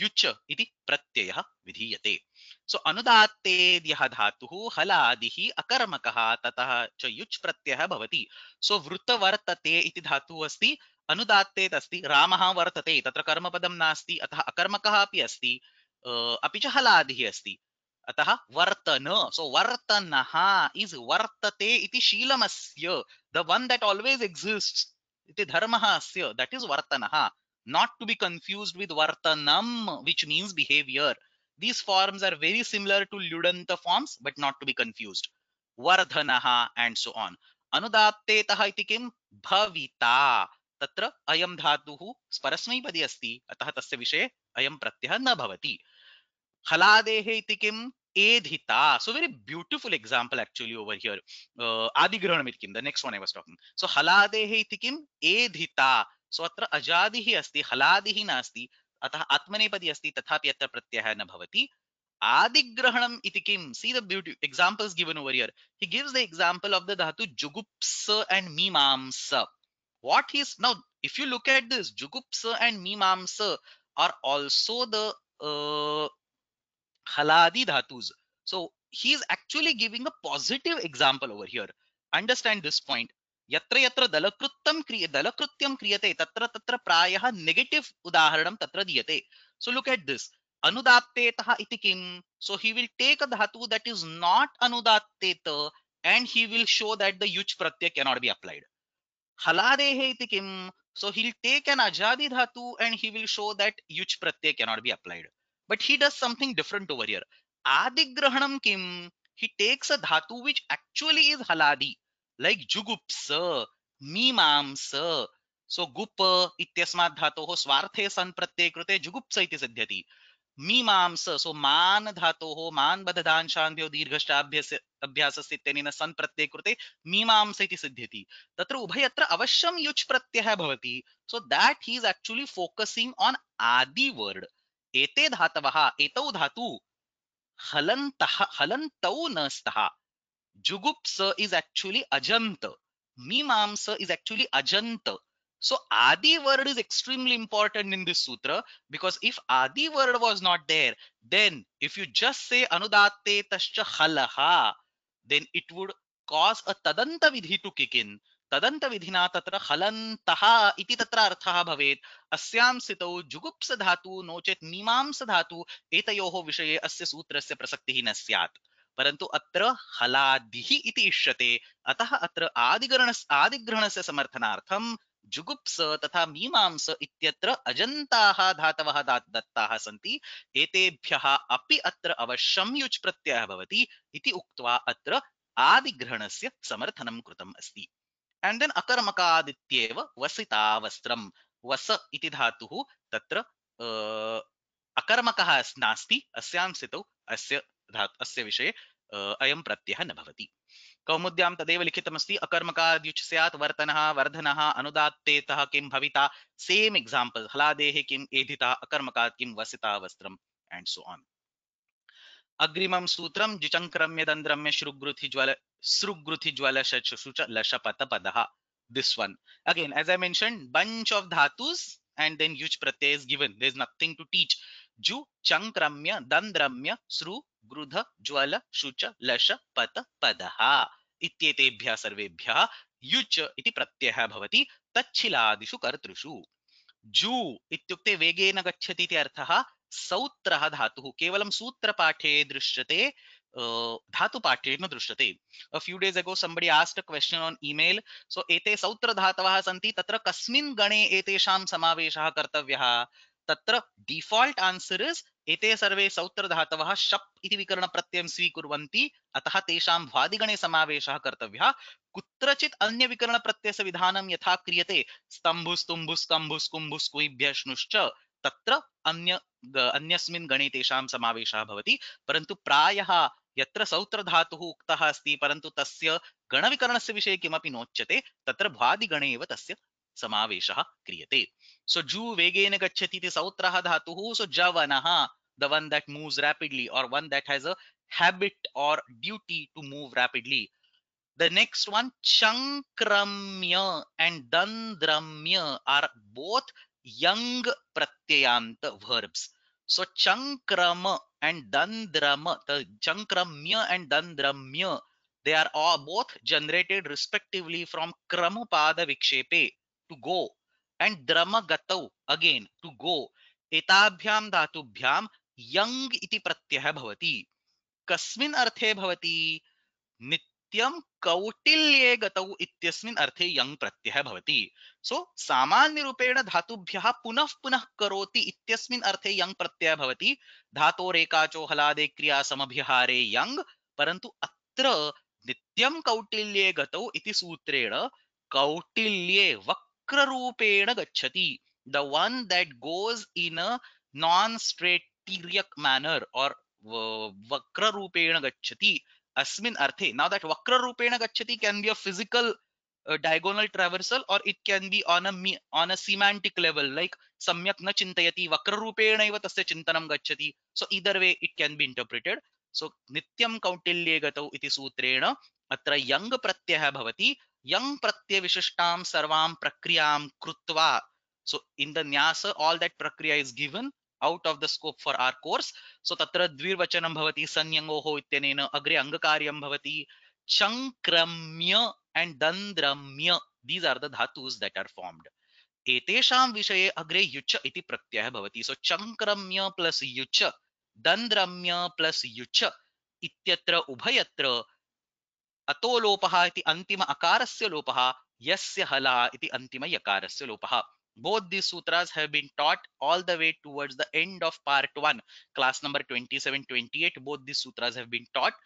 युच इति प्रत्ययः विधीयते सो अनुदात्ते यः धातुः हलादिः अकर्मकः ततः च युच् प्रत्ययः भवति सो वृत्तवर्तते इति धातुः अस्ति अनुदात्तेत् अस्ति रामः वर्तते तत्र कर्मपदं नास्ति अतः अकर्मकः अपि अस्ति अपि च हलादिः अस्ति अतः वर्तन सो वर्तनः इज वर्तते इति शीलमस्य the one that always exist इति धर्मः अस्य दैट इज वर्तनः not to be confused with वर्तनं which means behaviour these forms are very similar to ludanta forms but not to be confused vardhanaha and so on anudaptetah इति किम भविता तत्र अयं धातुः परस्मैपदी अस्ति अतः तस्य विषये अयं प्रत्ययः न भवति हलादेः इति किम् एधिता so very beautiful example actually over here आदिग्रहणम् इति किं the next one I was so हलादेः इति किम् एधिता सो अत्र अजादिः अस्ति हलादिः नास्ति अतः आत्मनेपदी अस्ति तथापि अत्र प्रत्ययः न भवति आदिग्रहणम् इति किं see the beauty examples given over here he gives the example of the धातु जुगुप्स एंड मीमांस what is now if you look at this jugupsa and mimamsa are also the uh, haladi dhatus so he is actually giving a positive example over here understand this point yatra yatra dalakrutam kriya dalakrutyam kriyate tatra tatra prayaha negative udaharanam tatra diyate so look at this anudatetah itikim so he will take a dhatu that is not anudatet and he will show that the yuch pratyaya cannot be applied haladehe iti kim? So he'll take an ajadi dhatu and he will show that yuch pratyay cannot be applied. But he does something different over here. Adigrahanam kim? He takes a dhatu which actually is haladi, like jugupsa, mimamsa. So gup ityasmat dhatoh swarthe san pratyay krute jugupsa iti siddhyati. मीमांस so मान धातो हो मान बदधान दीर्घश्चाभ्य अभ्यास इत्यनेन सन् प्रत्यय कृते मीमांस इति सिद्ध्यति तत्र उभयत्र अवश्यं युच् प्रत्ययः भवति so that he is actually focusing on आदि वर्ड एते धातवः एतौ धातु हलन्तः हलन्तौ न स्तः जुगुप्स इज एक्चुअली अजन्त मीमांस इज एक्चुअली अजन्त So Adi word is extremely important in this sutra because if Adi word was not there, then if you just say Anudate Tascha Halaha, then it would cause a Tadanta Vidhi to kick in. Tadanta Vidhina Tatra Halantaha Iti Tatra Arthaha Bhavet Asyam Sitau Jugupsadhatu Nochet Nimam Sadhatu Etayoho Vishaye Asya Sutra Se Prasaktihina Syat. परंतु अत्र हलादिहि इति इष्यते अतः अत्र आदिग्रहण आदिग्रहणस्य समर्थनार्थं जुगुप्स तथा मीमांस इत्यत्र अजन्ताः धातवः दत्ताः सन्ति एतेभ्यः अपि अत्र अवश्यं युच् प्रत्ययः भवति इति उक्त्वा अत्र आदिग्रहणस्य समर्थनं कृतम् अस्ति एण्ड् देन् अकर्मकादित्येव वसितावस्त्रं वस इति धातुः तत्र अकर्मकः नास्ति अस्यां स्थितौ अस्य धातु अस्य विषये अयं प्रत्ययः न भवति कौमुद्यां तदेव लिखितमस्ति अकर्मकाद्युच्स्यात् वर्तनः वर्धनः अनुदात्तेतः किं भविता सेम एग्जांपल हलादेः किम् एधिता अकर्मकात् किं वसिता वस्त्रम् एंड सो ऑन अग्रिमं सूत्रं जुचङ्क्रम्य दन्द्रम्य श्रुग्रुथि ज्वल श्रुग्रुथि ज्वल शचुषुच लशपतपदः this one again as i mentioned bunch of dhatus and then yuj प्रत्यय is given there is nothing to teach जु chankramya dandramya श्रु गृध ज्वल शुच लश पत पदः इत्येतेभ्यः सर्वेभ्यः युच इति प्रत्ययः भवति तच्छिलादिषु कर्तृषु जू इत्युक्ते वेगेन गच्छति इति अर्थः सौत्रः धातुः केवलं सूत्रपाठे दृश्यते धातुपाठे न दृश्यते a few days ago somebody asked a question on email so एते सौत्रधातवः सन्ति तत्र कस्मिन् गणे एतेषां समावेशः कर्तव्यः तत्र डिफॉल्ट आंसर इज एते सर्वे सौत्र सौत्रधातवः शप् इति विकरण विकरणप्रत्ययं स्वीकुर्वन्ति अतः तेषां भ्वादिगणे समावेशः कर्तव्यः कुत्रचित् अन्यविकरणप्रत्ययस्य विधानं यथा क्रियते स्तम्भुस्तुम्भुस्तम्भुस्कुम्भुस्कुभ्यश्नुश्च तत्र अन्य अन्यस्मिन् गणे तेषां समावेशः भवति परन्तु प्रायः यत्र सौत्र धातुः उक्तः अस्ति परन्तु तस्य गणविकरणस्य विषये किमपि नोच्यते तत्र भ्वादिगणे एव तस्य समावेशः क्रियते सो जू वेगेन गच्छति इति सौत्रः सो जवनः the one that moves rapidly or one that has a or duty to move rapidly the next one चंक्रम्य एंड दंद्रम्य आर बोथ यंग प्रत्ययांत वर्ब्स सो चंक्रम एंड दंद्रम चंक्रम्य एंड दंद्रम्य they are both generated respectively from क्रम पाद विक्षेपे to go and dramagatau again to go एताभ्याम धातुभ्याम यंग इति प्रत्ययः भवति कस्मिन् अर्थे भवति नित्यं कौटिल्ये गतौ इत्यस्मिन् अर्थे यंग प्रत्ययः भवति सो सामान्य रूपेण धातुभ्यः पुनः पुनः करोति इत्यस्मिन् अर्थे यंग प्रत्ययः भवति धातोरेकाचो हलादे क्रिया समभिहारे यंग परन्तु अत्र नित्यं कौटिल्ये गतौ इति सूत्रेण कौटिल्ये वक् वक्रूपेण गच्छति the one that goes in a non स्ट्रेटीरियक मैनर और वक्रूपेण गच्छति अस्मिन् अर्थे नाउ दैट वक्रूपेण गच्छति can be a physical diagonal traversal or it can be on a on a semantic level like सम्यक न चिंतयति वक्रूपेणैव तस्य चिंतनं गच्छति so either way it can be interpreted so नित्यं कौटिल्येगतौ इति सूत्रेण अत्र यंग प्रत्ययः भवति young pratyavishishtam sarvam prakriyam krutva so in the nyasa all that prakriya is given out of the scope for our course so tatra dvirvachanam bhavati sanyangoho ityanena agre angakaryam bhavati chankramya and dandramya these are the dhatus that are formed एतेषां विषये अग्रे युच इति प्रत्ययः भवति सो चङ्क्रम्य plus युच दन्द्रम्य plus युच इत्यत्र उभयत्र अतो लोपः इति अन्तिम अकारस्य लोपः यस्य हला इति अन्तिम यकारस्य लोपः both these sutras have been taught all the way towards the end of part 1 class number 27 28 both these sutras have been taught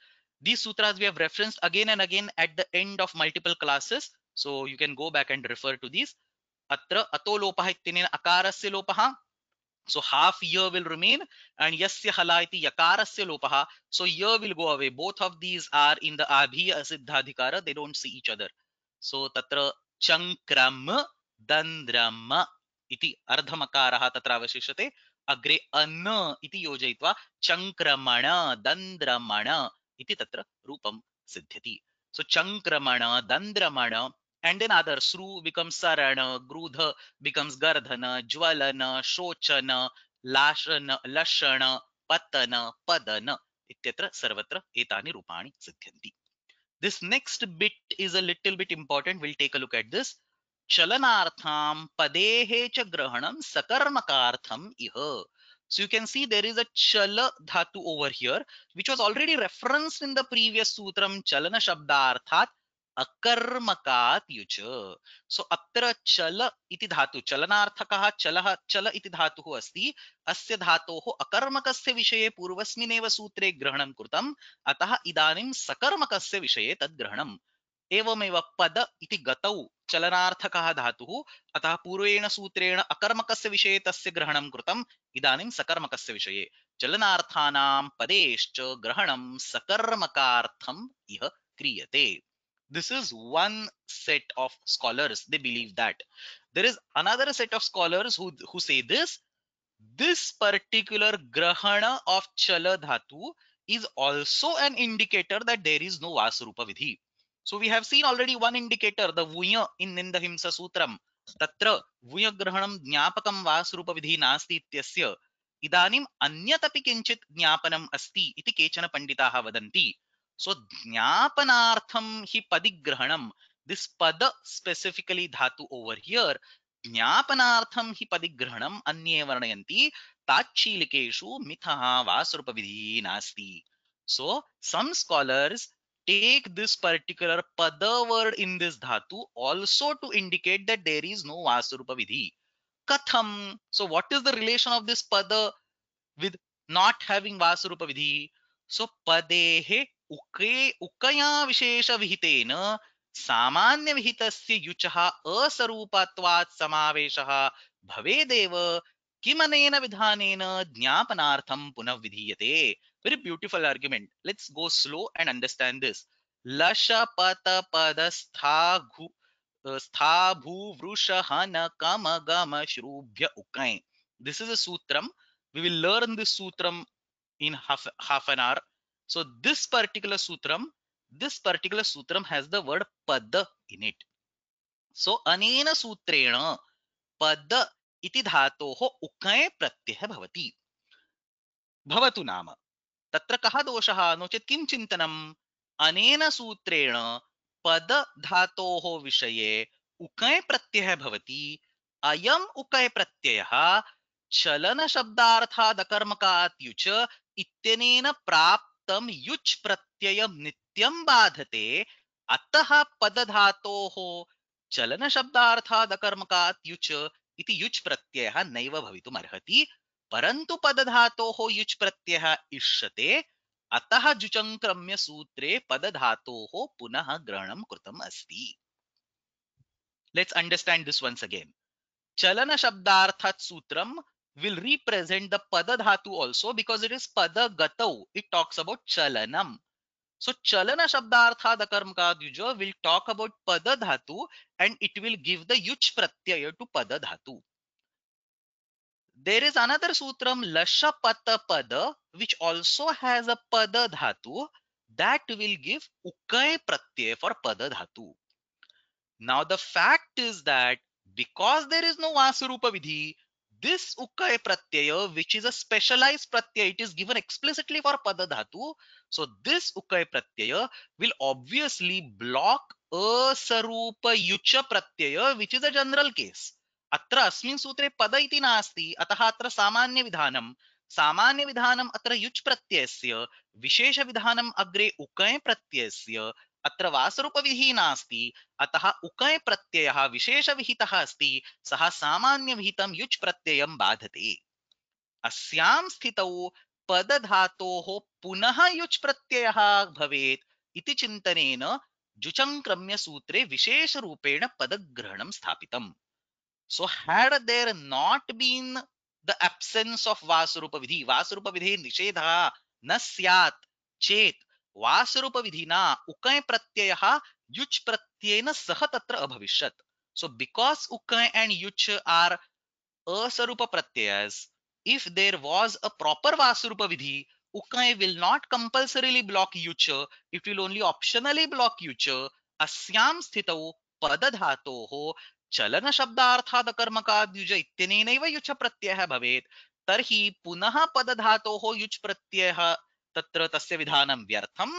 these sutras we have referenced again and again at the end of multiple classes so you can go back and refer to these अत्र अतो लोपः so half year will remain and yasya halaiti yakarasya lopaha. So year will go away. Both of these are in the abhiya siddhadhikara. They don't see each other. So tatra chankram dandrama iti ardhamakaraha tatra avashishate. Agre anna iti yojaitva chankramana dandramana iti tatra rupam siddhyati. So chankramana dandramana and then other sru becomes sarana grudha becomes gardhana jwalana shochana lashana lashana patana padana Ityatra sarvatra etani rupani सिद्ध्यन्ति this next bit is a little bit important we'll take a look at this chalanartham padehe cha grahanam sakarmakartham iha so you can see there is a chala dhatu over here which was already referenced in the previous sutram chalana shabdarthat अकर्मकात् युच सो अत्र चल इति धातु चलनार्थकः चलः चल इति धातुः अस्ति अस्य धातोः अकर्मकस्य विषये सूत्रे ग्रहणं कृतम् अतः इदानीं सकर्मकस्य विषये तद् ग्रहणम् एवमेव पद इति गतौ चलनार्थकः धातुः अतः पूर्वेण सूत्रेण अकर्मकस्य विषये तस्य ग्रहणं कृतम् इदानीं सकर्मकस्य विषये चलनार्थानां पदेश्च ग्रहणं सकर्मकार्थम् इह क्रियते this is one set of scholars they believe that there is another set of scholars who who say this this particular grahana of chala dhatu is also an indicator that there is no vasrupa vidhi so we have seen already one indicator the vuya in in himsa sutram तत्र भूयग्रहणं ज्ञापकं वा vasrupa vidhi इत्यस्य ityasya idanim अपि किञ्चित् ज्ञापनम् asti. Iti kechana पण्डिताः वदन्ति so jnapanaartham hi padigrahanam this pada specifically dhatu over here jnapanaartham hi padigrahanam anye varnayanti tachilikesu mithah vasrupavidhi nasti so some scholars take this particular pada word in this dhatu also to indicate that there is no vasurupavidhi katham so what is the relation of this pada with not having vasurupavidhi so padehe उके उकया सामान्य विहितस्य युचः असरूपत्वात् समावेशः भवेदेव किमनेन विधानेन ज्ञापनार्थं पुनः विधीयते very beautiful argument let's go slow and understand this लशपत भू वृष हन कम गम श्रुभ्य उकय दिस इज अ सूत्रम वी विल लर्न दिस सूत्रम in half half an hour so this particular sutram this particular sutram has the word pada in it so anena sutrena pada इति धातोः उकये प्रत्ययः भवति भवतु नाम तत्र कः दोषः नो चेत् किं चिन्तनम् अनेन सूत्रेण पद धातोः विषये उकय प्रत्ययः भवति अयम् उकय प्रत्ययः चलनशब्दार्थादकर्मकात् युच इत्यनेन प्राप् तम युच प्रत्यय नित्यम बाधते अतः पद धातोः चलन शब्दार्थाद अकर्मकात् युच इति युच प्रत्ययः नैव भवितुम् अर्हति परन्तु पदधातोः युच् प्रत्ययः इष्यते अतः जुचंक्रम्य सूत्रे पद पदधातोः पुनः ग्रहणं कृतम् अस्ति let's understand this once again चलन शब्दार्थात् सूत्रं will represent the pada dhatu also because it is pada It talks about chalanam. So chalana shabdartha the will talk about pada dhatu and it will give the yuch pratyaya to pada dhatu. There is another sutram lashapata pada which also has a pada dhatu that will give ukay pratyaya for pada dhatu. Now the fact is that because there is no vasurupa vidhi, this ukay pratyaya, which is a specialized pratyaya, it is given explicitly for padadhatu. So this ukay pratyaya will obviously block asarupa yucha pratyaya, which is a general case. अत्र अस्मिन् सूत्रे पद इति नास्ति अतः अत्र सामान्यविधानं सामान्यविधानम् अत्र युच् प्रत्ययस्य विशेषविधानम् अग्रे उकय pratyasya. अत्र वासरूपविः नास्ति अतः उकय प्रत्ययः विशेषविहितः अस्ति सः सामान्यविहितं युच् प्रत्ययं बाधते अस्यां स्थितौ पदधातोः पुनः युच् प्रत्ययः भवेत् इति चिन्तनेन जुचङ्क्रम्य सूत्रे विशेषरूपेण पदग्रहणं स्थापितम् so had there not been the absence of वासरूपविधि वासरूपविधेः निषेधः न स्यात् चेत् विधि विधिना उकय प्रत्यय युच प्रत्ययन सह तत्र अभविष्यत सो बिकॉज उकय एंड युच आर अस्वरूप प्रत्ययस if there was a proper वासरूप विधि उकय विल नॉट कंपल्सरीली ब्लॉक युच it will only optionally block युच अस्याम स्थित पद धातो हो चलन शब्दार्थात कर्मका द्विज इत्यनेनैव युच प्रत्ययः भवेत् तर्हि पुनः पद धातो हो युच प्रत्ययः तत्र तस्य विधानं व्यर्थं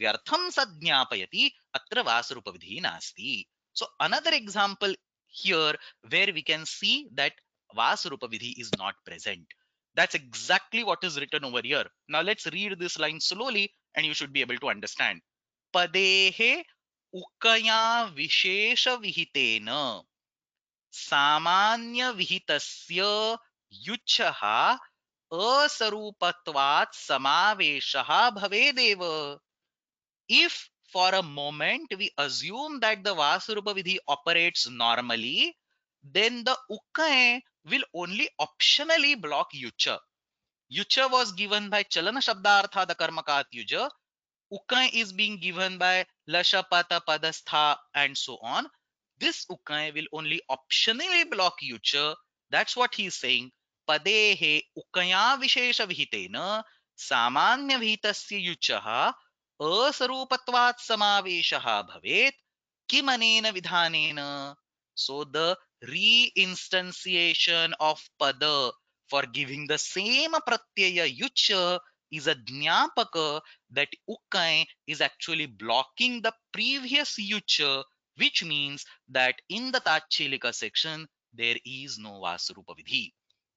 व्यर्थं सज्ञापयति अत्र वासरूपविधिः नास्ति so another example here where we can see that vasarupavidhi is not present that's exactly what is written over here now let's read this line slowly and you should be able to understand padehe ukaya vishesha vihitena samanya vihitasya yuchaha असरूपत्वात् समावेशः भवेदेव if for a moment we assume that the वासरूप विधि operates normally then the उकए will only optionally block युच युच was given by चलन शब्दार्थात कर्मकात युज उकए इज बीइंग गिवन बाय लशपत पदस्था एंड सो ऑन दिस उकए विल ओनली ऑप्शनली ब्लॉक युच that's what he is saying पदे उकया विशेष विहितेन सामान्य विहितस्य युचः असरूपत्वात् समावेशः भवेत् किमनेन विधानेन सो द रीइंस्टेंसिएशन ऑफ पद फॉर गिविंग द सेम प्रत्यय युच इज अ ज्ञापक दैट उकय is actually blocking the previous युच which means that in the tachilika section there is no vasrupa vidhi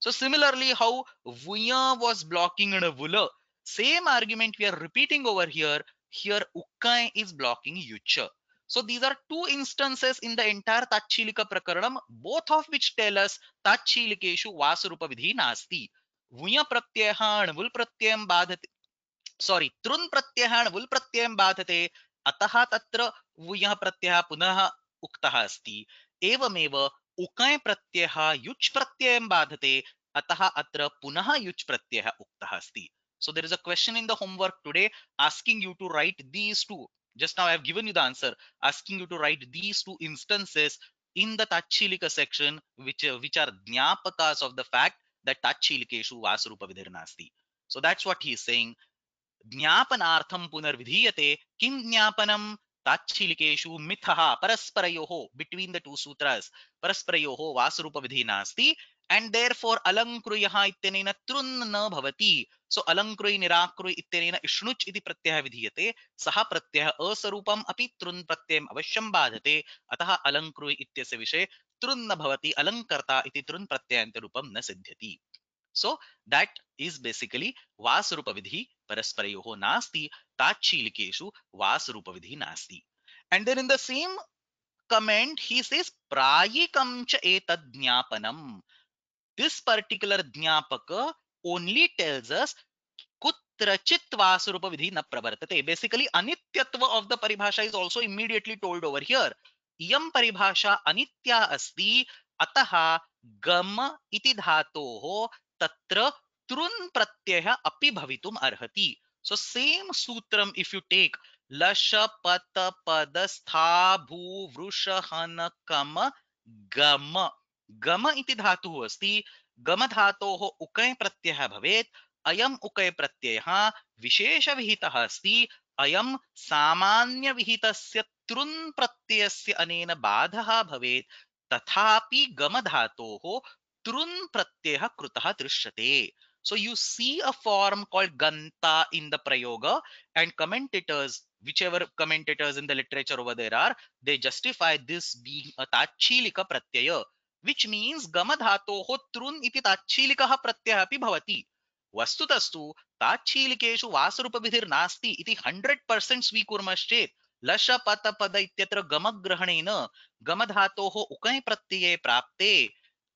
So similarly, how Vuya was blocking Ravula, same argument we are repeating over here. Here Ukkai is blocking Yucha. So these are two instances in the entire Tachilika Prakaranam, both of which tell us Tachilikeshu rupa Vidhi Nasti. Vuya Pratyahan Vul Pratyam Badhati. Sorry, Trun Pratyahan Vul Pratyam Badhate. अतः तत्र वुयः प्रत्ययः punaha uktahasti. Eva meva so there is a question in the homework today asking you to write these two just now i have given you the answer asking you to write these two instances in the tachilika section which which are jnapakas of the fact that tachilikesu vasurupa vidhirnasti so that's what he is saying ज्ञापनार्थं पुनर्विधीयते किं ज्ञापनं ताच्छीलिकेषु मिथः परस्परयोः between the two सूत्रस् परस्परयोः नास्ति तृन् न भवति सो अलङ्कृय् निराकृय् इत्यनेन इष्णुच् इति प्रत्ययः विधीयते सः असरूपम् अपि तृन् प्रत्ययम् अवश्यं बाधते अतः अलङ्कृय् इत्यस्य विषये तृन् न भवति इति तृन् प्रत्यय न सिद्ध्यति सो दैट इज बेसिकली वास रूप विधि परस्पर यो नास्ती ताच्छीलिकेशु वास रूप विधि नास्ती and then in the same comment he says प्रायिकम च एतद् ज्ञापनम् दिस पर्टिकुलर ज्ञापक ओनली टेल्स अस कुत्रचित् वास रूप विधि न प्रवर्तते बेसिकली अनित्यत्व ऑफ द परिभाषा is also immediately told over here इयम् परिभाषा अनित्या अस्ति अतः गम इति धातोः तत्र तृन् प्रत्ययः अपि भवितुम् अर्हति सो सेम् सूत्रम् इफ् यु टेक् लश पत पद स्था भू वृष हन कम गम गम इति धातुः अस्ति गम धातोः उकय प्रत्यय भवेत् अयम् उकय विशेष विशेषविहितः अस्ति अयम् सामान्यविहितस्य तृन् प्रत्यय अनेन बाधः भवेत् तथापि गम धातोः तृन् प्रत्यय कृत दृश्यते so you see a form called गंता इन द प्रयोग and commentators which ever commentators in the literature over there are they justify this being a ताच्छीलिक प्रत्यय विच मीन्स गम धातो हो तृन् इति ताच्छीलिक प्रत्यय अपि भवति वस्तुतस्तु ताच्छीलिकेषु वासरूपविधिर् नास्ति इति 100% स्वीकुर्मश्चेत् लशपतपद इत्यत्र गम गमधातोः उकञ् प्रत्यये प्राप्ते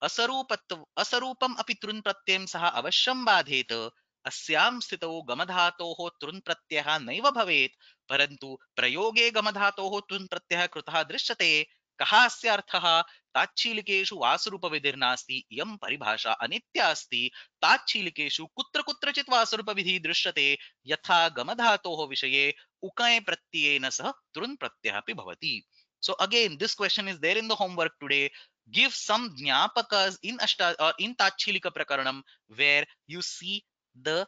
असरूपत्व असरूपम अपि तृन् प्रत्ययं सह अवश्यं बाधेत अस्यां स्थितौ गमधातोः तृन् प्रत्ययः नैव भवेत् परन्तु प्रयोगे गमधातोः तृन् प्रत्ययः कृतः दृश्यते कः अस्य अर्थः ताच्छीलिकेषु वासरूपविधिर्नास्ति इयं परिभाषा अनित्या अस्ति ताच्छीलिकेषु कुत्र कुत्रचित् वासरूपविधिः दृश्यते यथा गमधातोः विषये उकय प्रत्ययेन सह तृन् प्रत्ययः अपि भवति So again, this question is there in the homework today give some jnapakas in ashta or uh, in tachilika prakaranam where you see the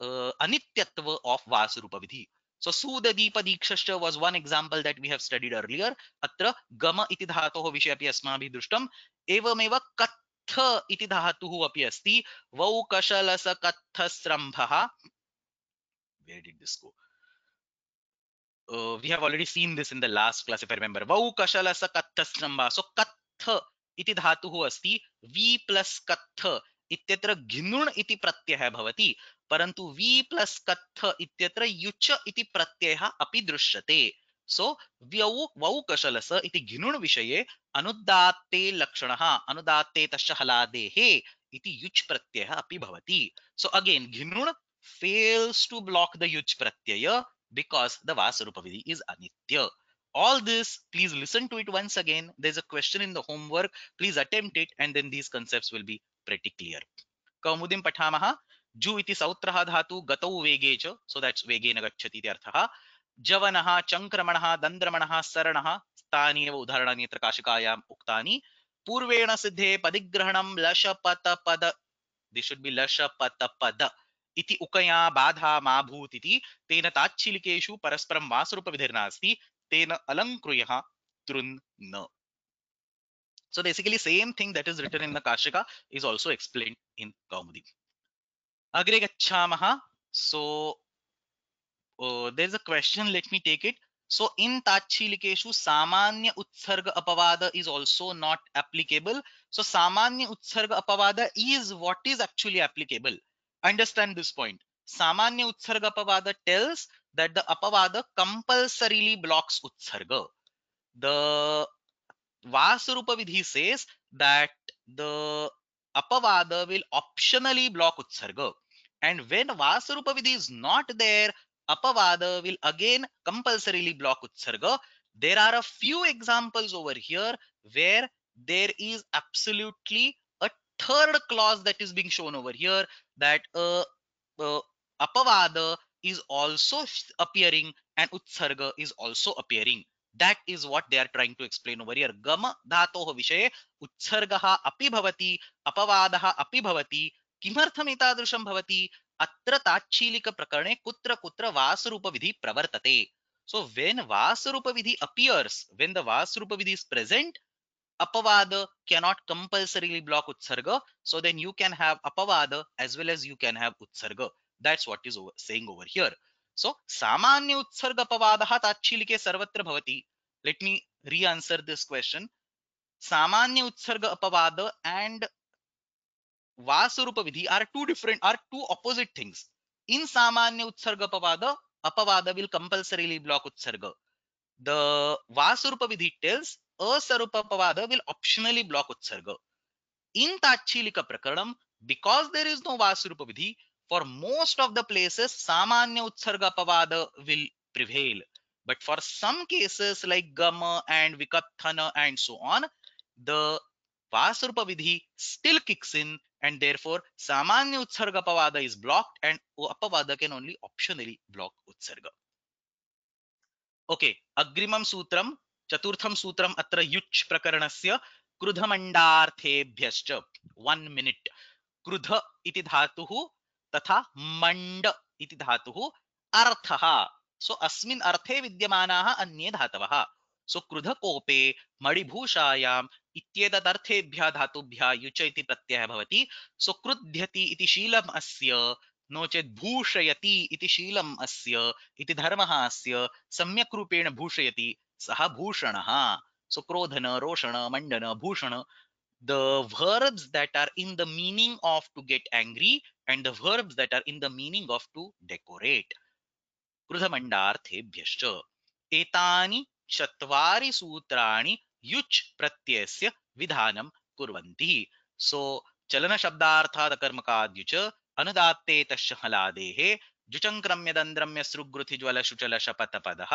uh, anityatva of vasarupa vidhi so suda deepa dikshascha was one example that we have studied earlier atra gama iti dhatoh vishe api asmabhi drushtam evameva kath iti dhatuh api asti vau kashalasa kathasrambhah where did this go uh, we have already seen this in the last class if i remember vau kashalasa srambha. so kath इति धातुः अस्ति वि plus कत्थ इत्यत्र घिनुण् इति प्रत्ययः भवति परन्तु वि plus कत्थ इत्यत्र युच इति प्रत्ययः अपि दृश्यते सो व्यौ वौ कशलस इति घिनुण् विषये अनुदात्ते लक्षणः अनुदात्ते तस्य हलादेः इति युच् प्रत्ययः अपि भवति सो अगेन् घिनुण् fails to block the yuj प्रत्यय because the vas rupa vidhi is anitya all this please listen to it once again there's a question in the homework please attempt it and then these concepts will be pretty clear kaumudim pathamaha ju iti sautraha dhatu gatau vege so that's vege nagachati iti arthaha javanaha chankramanaha dandramanaha saranaha staniyav udharanani trakashikayam uktani purvena siddhe padigrahanam lashapata pada this should be lashapata pada इति उकया बाधा मा भूत इति तेन ताच्छिलिकेषु परस्परं वासरूपविधिर्नास्ति Tena alankruyaha trun na. So basically same thing that is written in the Kashika is also explained in Kaumudi. Agre gachamaha. So uh, there's a question. Let me take it. So in Tachilikeshu, Samanya Utsarga Apavada is also not applicable. So Samanya Utsarga Apavada is what is actually applicable. Understand this point. Samanya Utsarga Apavada tells that the apavada compulsorily blocks utsarga. The vasarupa Vidhi says that the apavada will optionally block utsarga. And when vasarupa Vidhi is not there, apavada will again compulsorily block utsarga. There are a few examples over here where there is absolutely a third clause that is being shown over here that uh, uh, apavada is also appearing and utsarga is also appearing that is what they are trying to explain over here gama dhatoh visaye utsargah api bhavati apavadah api bhavati किमर्थम् एतादृशं Attra अत्र ताच्छीलिक prakarne kutra kutra वासरूप vidhi pravartate. So when वासरूप vidhi appears, when the वासरूप vidhi is present, apavada cannot compulsorily block utsarga so then you can have apavada as well as you can have utsarga that's what is over, saying over here. So samanya utsargapavadaha tachilike sarvatra bhavati. Let me re-answer this question. Samanya utsarga apavada and vasurupa vidhi are two different, are two opposite things. In samanya utsarga apavada, apavada will compulsorily block utsarga. The vasurupa vidhi tells asarupapavada will optionally block utsarga. In tachilika prakaranam, because there is no vasurupa vidhi, for most of the places samanya utsarga pavada will prevail but for some cases like gama and vikathana and so on the vasrupa vidhi still kicks in and therefore samanya utsarga pavada is blocked and apavada can only optionally block utsarga okay agrimam sutram चतुर्थम सूत्रम अत्र युच् प्रकरणस्य क्रुधमण्डार्थेभ्यश्च 1 minute क्रुध इति धातुः तथा मंड इति धातु अर्थ सो अस्मिन् अर्थे विद्यमानाः अन्ये धातवः सो क्रुधकोपे मणिभूषायाम् इत्येतदर्थेभ्यः धातुभ्यः युच इति प्रत्ययः भवति सो क्रुध्यति इति शीलम् अस्य नो चेत् भूषयति इति शीलम् अस्य इति धर्मः अस्य सम्यक् रूपेण भूषयति सः भूषणः सो क्रोधन रोषण मण्डन Bhushan the verbs that are in the meaning of to get angry and the verbs that are in the meaning of to decorate. कृधमण्डार्थेभ्यश्च एतानि चत्वारि सूत्राणि युच् प्रत्ययस्य विधानं कुर्वन्ति सो चलनशब्दार्थात् कर्मकाद्युच अनुदात्ते तस्य हलादेः जुचङ्क्रम्यदन्द्रम्य सृगृथिज्वलशुचलशपथपदः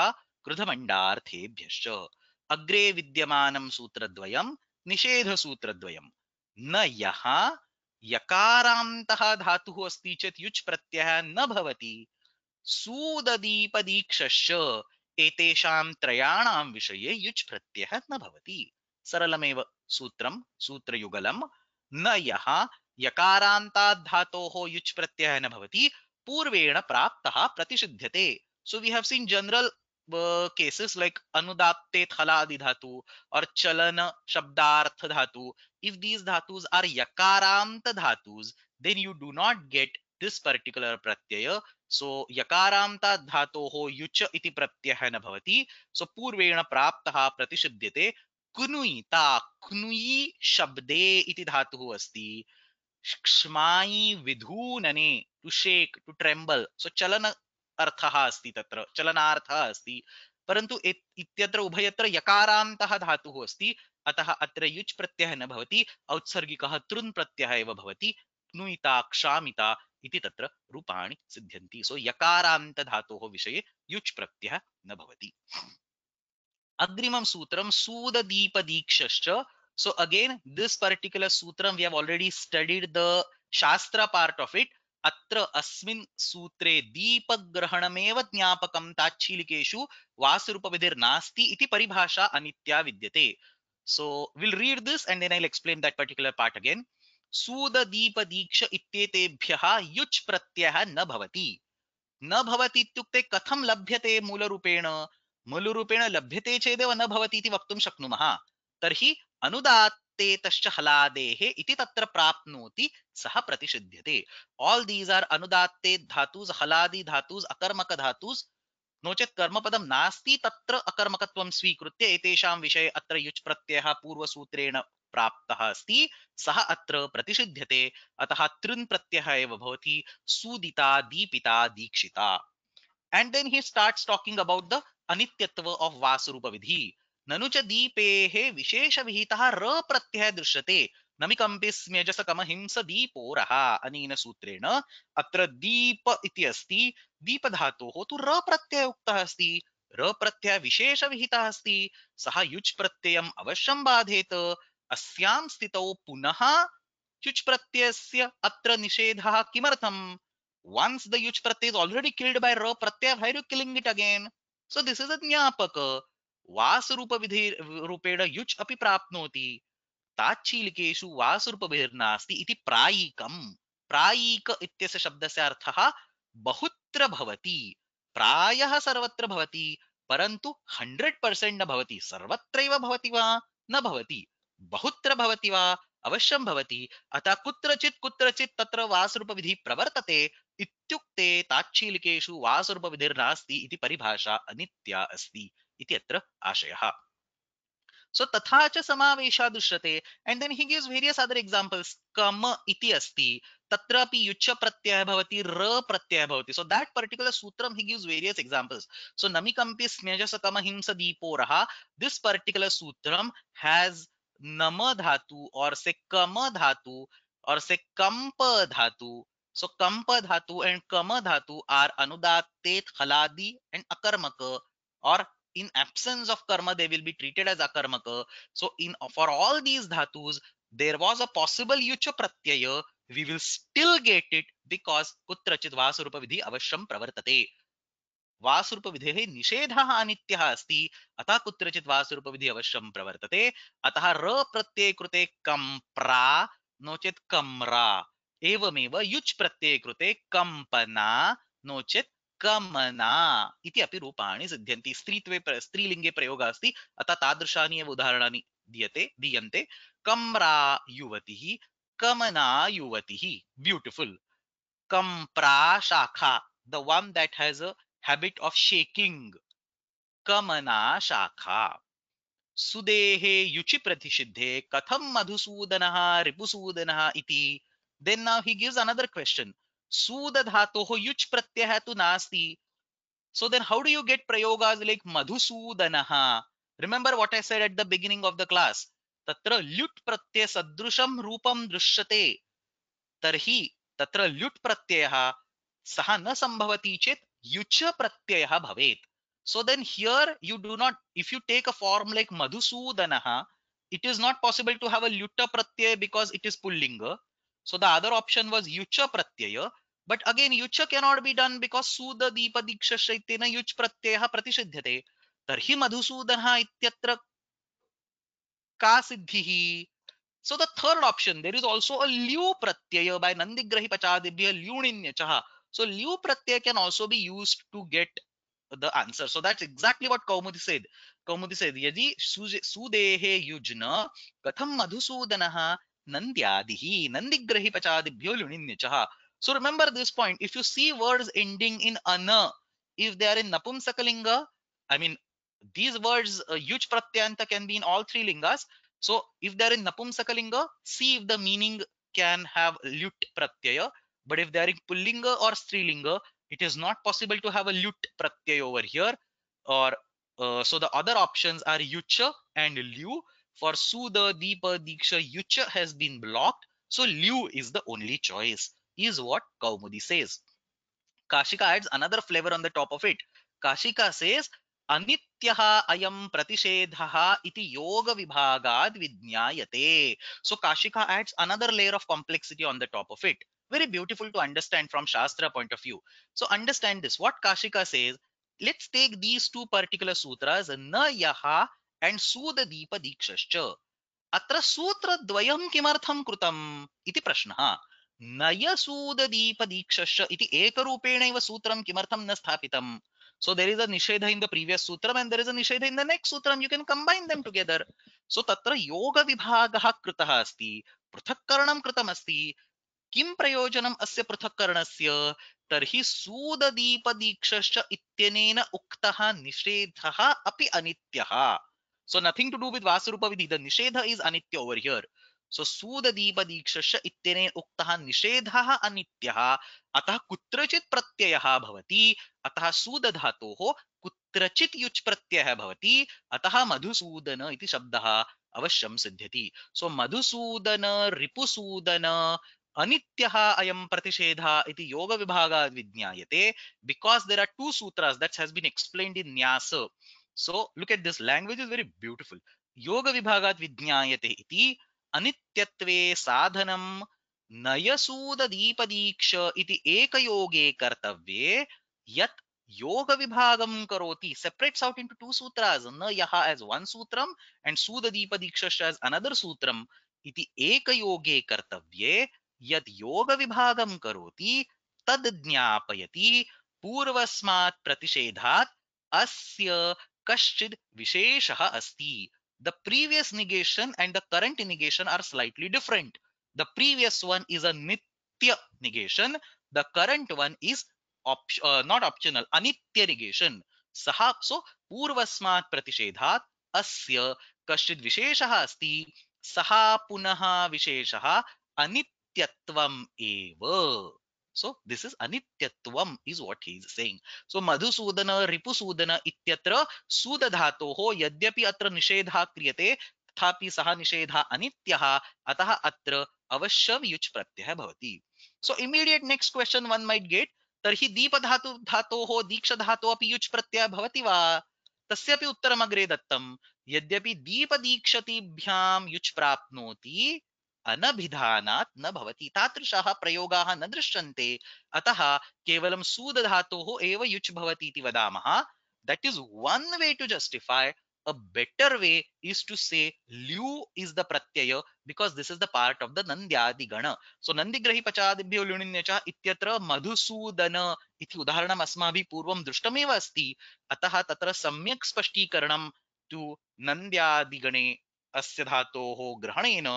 कृधमण्डार्थेभ्यश्च अग्रे विद्यमानं सूत्रद्वयं निषेध सूत्र न यः यकारात धा अस्त चेत युच् प्रत्यय नवती भवति सूददीपदीक्षश्च एतेषां त्रयाणां विषये युच् प्रत्ययः न सरलमेव न यः यकारांता युच् युच न नवती पूर्वेण प्राप्त प्रतिषिध्यते so we have seen general cases like अनुदाते थलादि धातु और चलन शब्दार्थ धातु इफ दीज धातुज आर यकारांत धातुज then you do not get this particular प्रत्यय सो यकारांत धातो हो युच इति प्रत्यय न भवति सो पूर्वेण प्राप्तः प्रतिषिध्यते कुनुई कुनुई शब्दे इति धातुः अस्ति क्ष्माई विधूनने to shake to tremble so चलन अर्थः अस्ति तत्र चलनार्थः अस्ति परन्तु इत्यत्र उभयत्र यकारान्तः धातुः अस्ति अतः अत्र युच् प्रत्ययः न भवति औत्सर्गिकः तृन् प्रत्ययः एव भवति क्षामिता इति तत्र रूपाणि सिद्ध्यन्ति सो यकारान्तधातोः विषये युच् प्रत्ययः न भवति अग्रिमं सूत्रं सूददीपदीक्षश्च so again this particular sutram we have already studied the शास्त्र part of it अत्र अस्मिन् सूत्रे दीपग्रहणमेव ज्ञापकं ताच्छीलिकेषु वासरूपविधिर्नास्ति इति परिभाषा अनित्या विद्यते so will read this and then I explain that particular part again सूददीपदीक्ष इत्येतेभ्यः युच् प्रत्ययः न भवति न भवति इत्युक्ते कथं लभ्यते मूलरूपेण मूलरूपेण लभ्यते चेदेव न भवति इति वक्तुं शक्नुमः तर्हि अनुदात् प्रत्येतश्च हलादेः इति तत्र प्राप्नोति सः प्रतिषिध्यते अनुदात्ते हलादि अकर्मक नो चेत् कर्मपदं नास्ति तत्र अकर्मकत्वं स्वीकृत्य एतेषां विषये अत्र युच् प्रत्ययः पूर्वसूत्रेण प्राप्तः अस्ति सः अत्र प्रतिषिध्यते अतः तृन् प्रत्ययः एव भवति सुदिता दीपिता दीक्षिता and then he starts talking about the अनित्यत्व आफ् ननु च दीपेः विहितः र प्रत्ययः दृश्यते कमहिंस दीपो रः अनेन सूत्रेण अत्र दीप इति अस्ति दीपधातोः तु र प्रत्यय उक्तः अस्ति र प्रत्यय विहितः अस्ति सः युच् प्रत्ययम् अवश्यं बाधेत अस्यां स्थितौ पुनः युच् प्रत्ययस्य अत्र निषेधः किमर्थम् once the yuch pratyay is already killed by ra pratyay why are you killing it again so this is a nyapaka वासरूपविधि रूपेण युच् अपि प्राप्नोति ताच्छीलिकेषु वासरूपविधिर्नास्ति इति प्रायिकम् प्रायिक इत्यस्य शब्दस्य अर्थः बहुत्र भवति प्रायः सर्वत्र भवति परन्तु हण्ड्रेड् पर्सेण्ट् न भवति सर्वत्रैव भवति वा न भवति बहुत्र भवति वा अवश्यं भवति अतः कुत्रचित् कुत्रचित् तत्र वासरूपविधिः प्रवर्तते इत्युक्ते ताच्छीलिकेषु वासरूपविधिर्नास्ति इति परिभाषा अनित्या अस्ति इति अत्र आशयः सो तथा च समावेशा दृश्यते and then he gives various other examples कम इति अस्ति तत्रापि युच्च प्रत्यय भवति र प्रत्यय भवति सो दैट पर्टिकुलर सूत्रम he gives various examples so नमि कंपि स्म्यजस तम हिंस दीपो रहा दिस पर्टिकुलर सूत्रम हैज नम धातु और से कम धातु और से कंप धातु सो कंप धातु एंड कम धातु आर अनुदात्तेत खलादी एंड अकर्मक और in absence of karma they will be treated as a akarmaka so for all these dhatus there was a possible yucha we will still get it because kutrachit vasurupa vidhi avashyam pravartate vasurupa vidheh nishedhah anityah asti atah kutrachit vasurupa vidhi avashyam pravartate atah ra pratyay krute kam pra nochet kamra evameva yuch pratyay kampana nochet गमना इति अपि रूपाणि सिद्ध्यन्ति स्त्रीत्वे स्त्रीलिङ्गे प्रयोगः अस्ति अतः तादृशानि एव उदाहरणानि दीयते दीयन्ते कम्रा युवतिः कमना युवतिः ब्यूटिफुल कम्प्रा शाखा the one that has a habit of shaking कमना शाखा सुदेहे युचि प्रतिषिद्धे कथम मधुसूदनः रिपुसूदनः इति then now he gives another question Su the dhatoh yuch pratyaha tu nasti. So then how do you get prayogas like madhusudanaha? Remember what I said at the beginning of the class. Tatra lut pratyay sadrusham rupam drishyate. Tarhi तत्र ल्युट् प्रत्ययः सः न सम्भवति चेत् युच प्रत्ययः भवेत् so then here you do not if you take a form like मधुसूदनः it is not possible to have a luta pratyaya because it is pullinga so the other option was yucha pratyaya but again युच cannot be done because सूद दीप दीक्ष शैत्यन युच प्रत्यय प्रतिषिध्य तरी मधुसूदन का सिद्धि so the third option there is also a ल्यू प्रत्यय बाय नंदिग्रह पचादिभ्य ल्यूणिन्य सो ल्यू pratyaya can also be used to get the answer so that's exactly what कौमुदि सेद कौमुदि सेद यदि सुदेहे युज्न कथम Madhusudan नंद्यादि नंदिग्रही पचादिभ्यो लुणिन्य So remember this point. If you see words ending in ana, if they are in Napumsakalinga, I mean, these words, uh, pratyanta can be in all three lingas. So if they're in Napumsakalinga, see if the meaning can have lut pratyaya. But if they're in Pullinga or Strilinga, it is not possible to have a lut pratyaya over here. Or uh, so the other options are yucha and liu. For Suda, Deepa, Diksha, yucha has been blocked. So liu is the only choice is what Kaumudi says. Kashika adds another flavor on the top of it. Kashika says, Anityaha ayam pratishedhaha iti yoga vibhagad vidnyayate. So Kashika adds another layer of complexity on the top of it. Very beautiful to understand from Shastra point of view. So understand this. What Kashika says, let's take these two particular sutras, Na Yaha and Suda Deepa Dikshascha. sutra dvayam किमर्थं krutam iti prashnaha. నయసూదీపదీక్ష ఇది ఏకరూపేణైవ సూత్రం కిమర్థం న స్థాపితం so there is a నిషేధ in the previous సూత్రం and there is a నిషేధ in the next సూత్రం you can combine them together so తత్ర యోగ విభాగः కృతः अस्ति పృథక్కరణం కృతమస్తి కిం ప్రయోజనం అస్య పృథక్కరణస్య తర్హి సూదదీపదీక్ష ఇత్యనేన ఉక్తః నిషేధः అపి అనిత్యః so nothing to do with వాసరూప విధి ద నిషేధ ఇస్ అనిత్య ఓవర్ హియర్ सो दीक्षस्य इत्यनेन उक्तः निषेधः अनित्यः अतः कुत्रचित् प्रत्ययः भवति अतः सूदधातोः कुत्रचित् युच् प्रत्ययः भवति अतः मधुसूदन इति शब्दः अवश्यं सिद्ध्यति सो मधुसूदन रिपुसूदन अनित्यः अयं प्रतिषेधः इति योगविभागात् विज्ञायते because there are two sutras that's has been explained in Nyasa so look at this language is very beautiful योगविभागात् विज्ञायते इति अनित्यत्वे साधनम् नयसूददीपदीक्ष इति एकयोगे कर्तव्ये यत् योग विभागं करोति separates out into two sutras न यः एज वन सूत्रम एंड सूददीपदीक्षश्च एज अनदर सूत्रम इति एकयोगे कर्तव्ये यत् योग विभागं करोति तद् ज्ञापयति पूर्वस्मात् प्रतिषेधात् अस्य कश्चित् विशेषः अस्ति the previous negation and the current negation are slightly different. The previous one is a nitya negation. The current one is op uh, not optional, anitya negation. सः so purvasmat प्रतिषेधात् asya कश्चित् saha अस्ति सः पुनः विशेषः अनित्यत्वम् so this is anityatvam is what he is saying. So madhusudana ripusudana ityatra ho yadyapi atra nishedha kriyate tathapi saha nishedha anityaha ataha atra avashyam yuch bhavati. So immediate next question one might get. Tarhi deepadhatu dhatoho dikshadhato api yuch bhavati va. Tasyapi uttaram agre dattam. Yadyapi deepadikshati bhyam yuch prapnoti. अनभिधानात् न भवति तादृशाः प्रयोगाः न दृश्यन्ते अतः केवलं सूदधातोः एव युच् भवति इति वदामः that is one way to justify a better way is to say liu is the pratyaya because this is the part of the nandyadi gana so nandigrahi pachadibhyo luninyacha ityatra madhusudana iti udaharanam asmabhi purvam drushtameva asti atah tatra samyak spashti karanam to nandyadi gane अस्य धातोः ग्रहणेन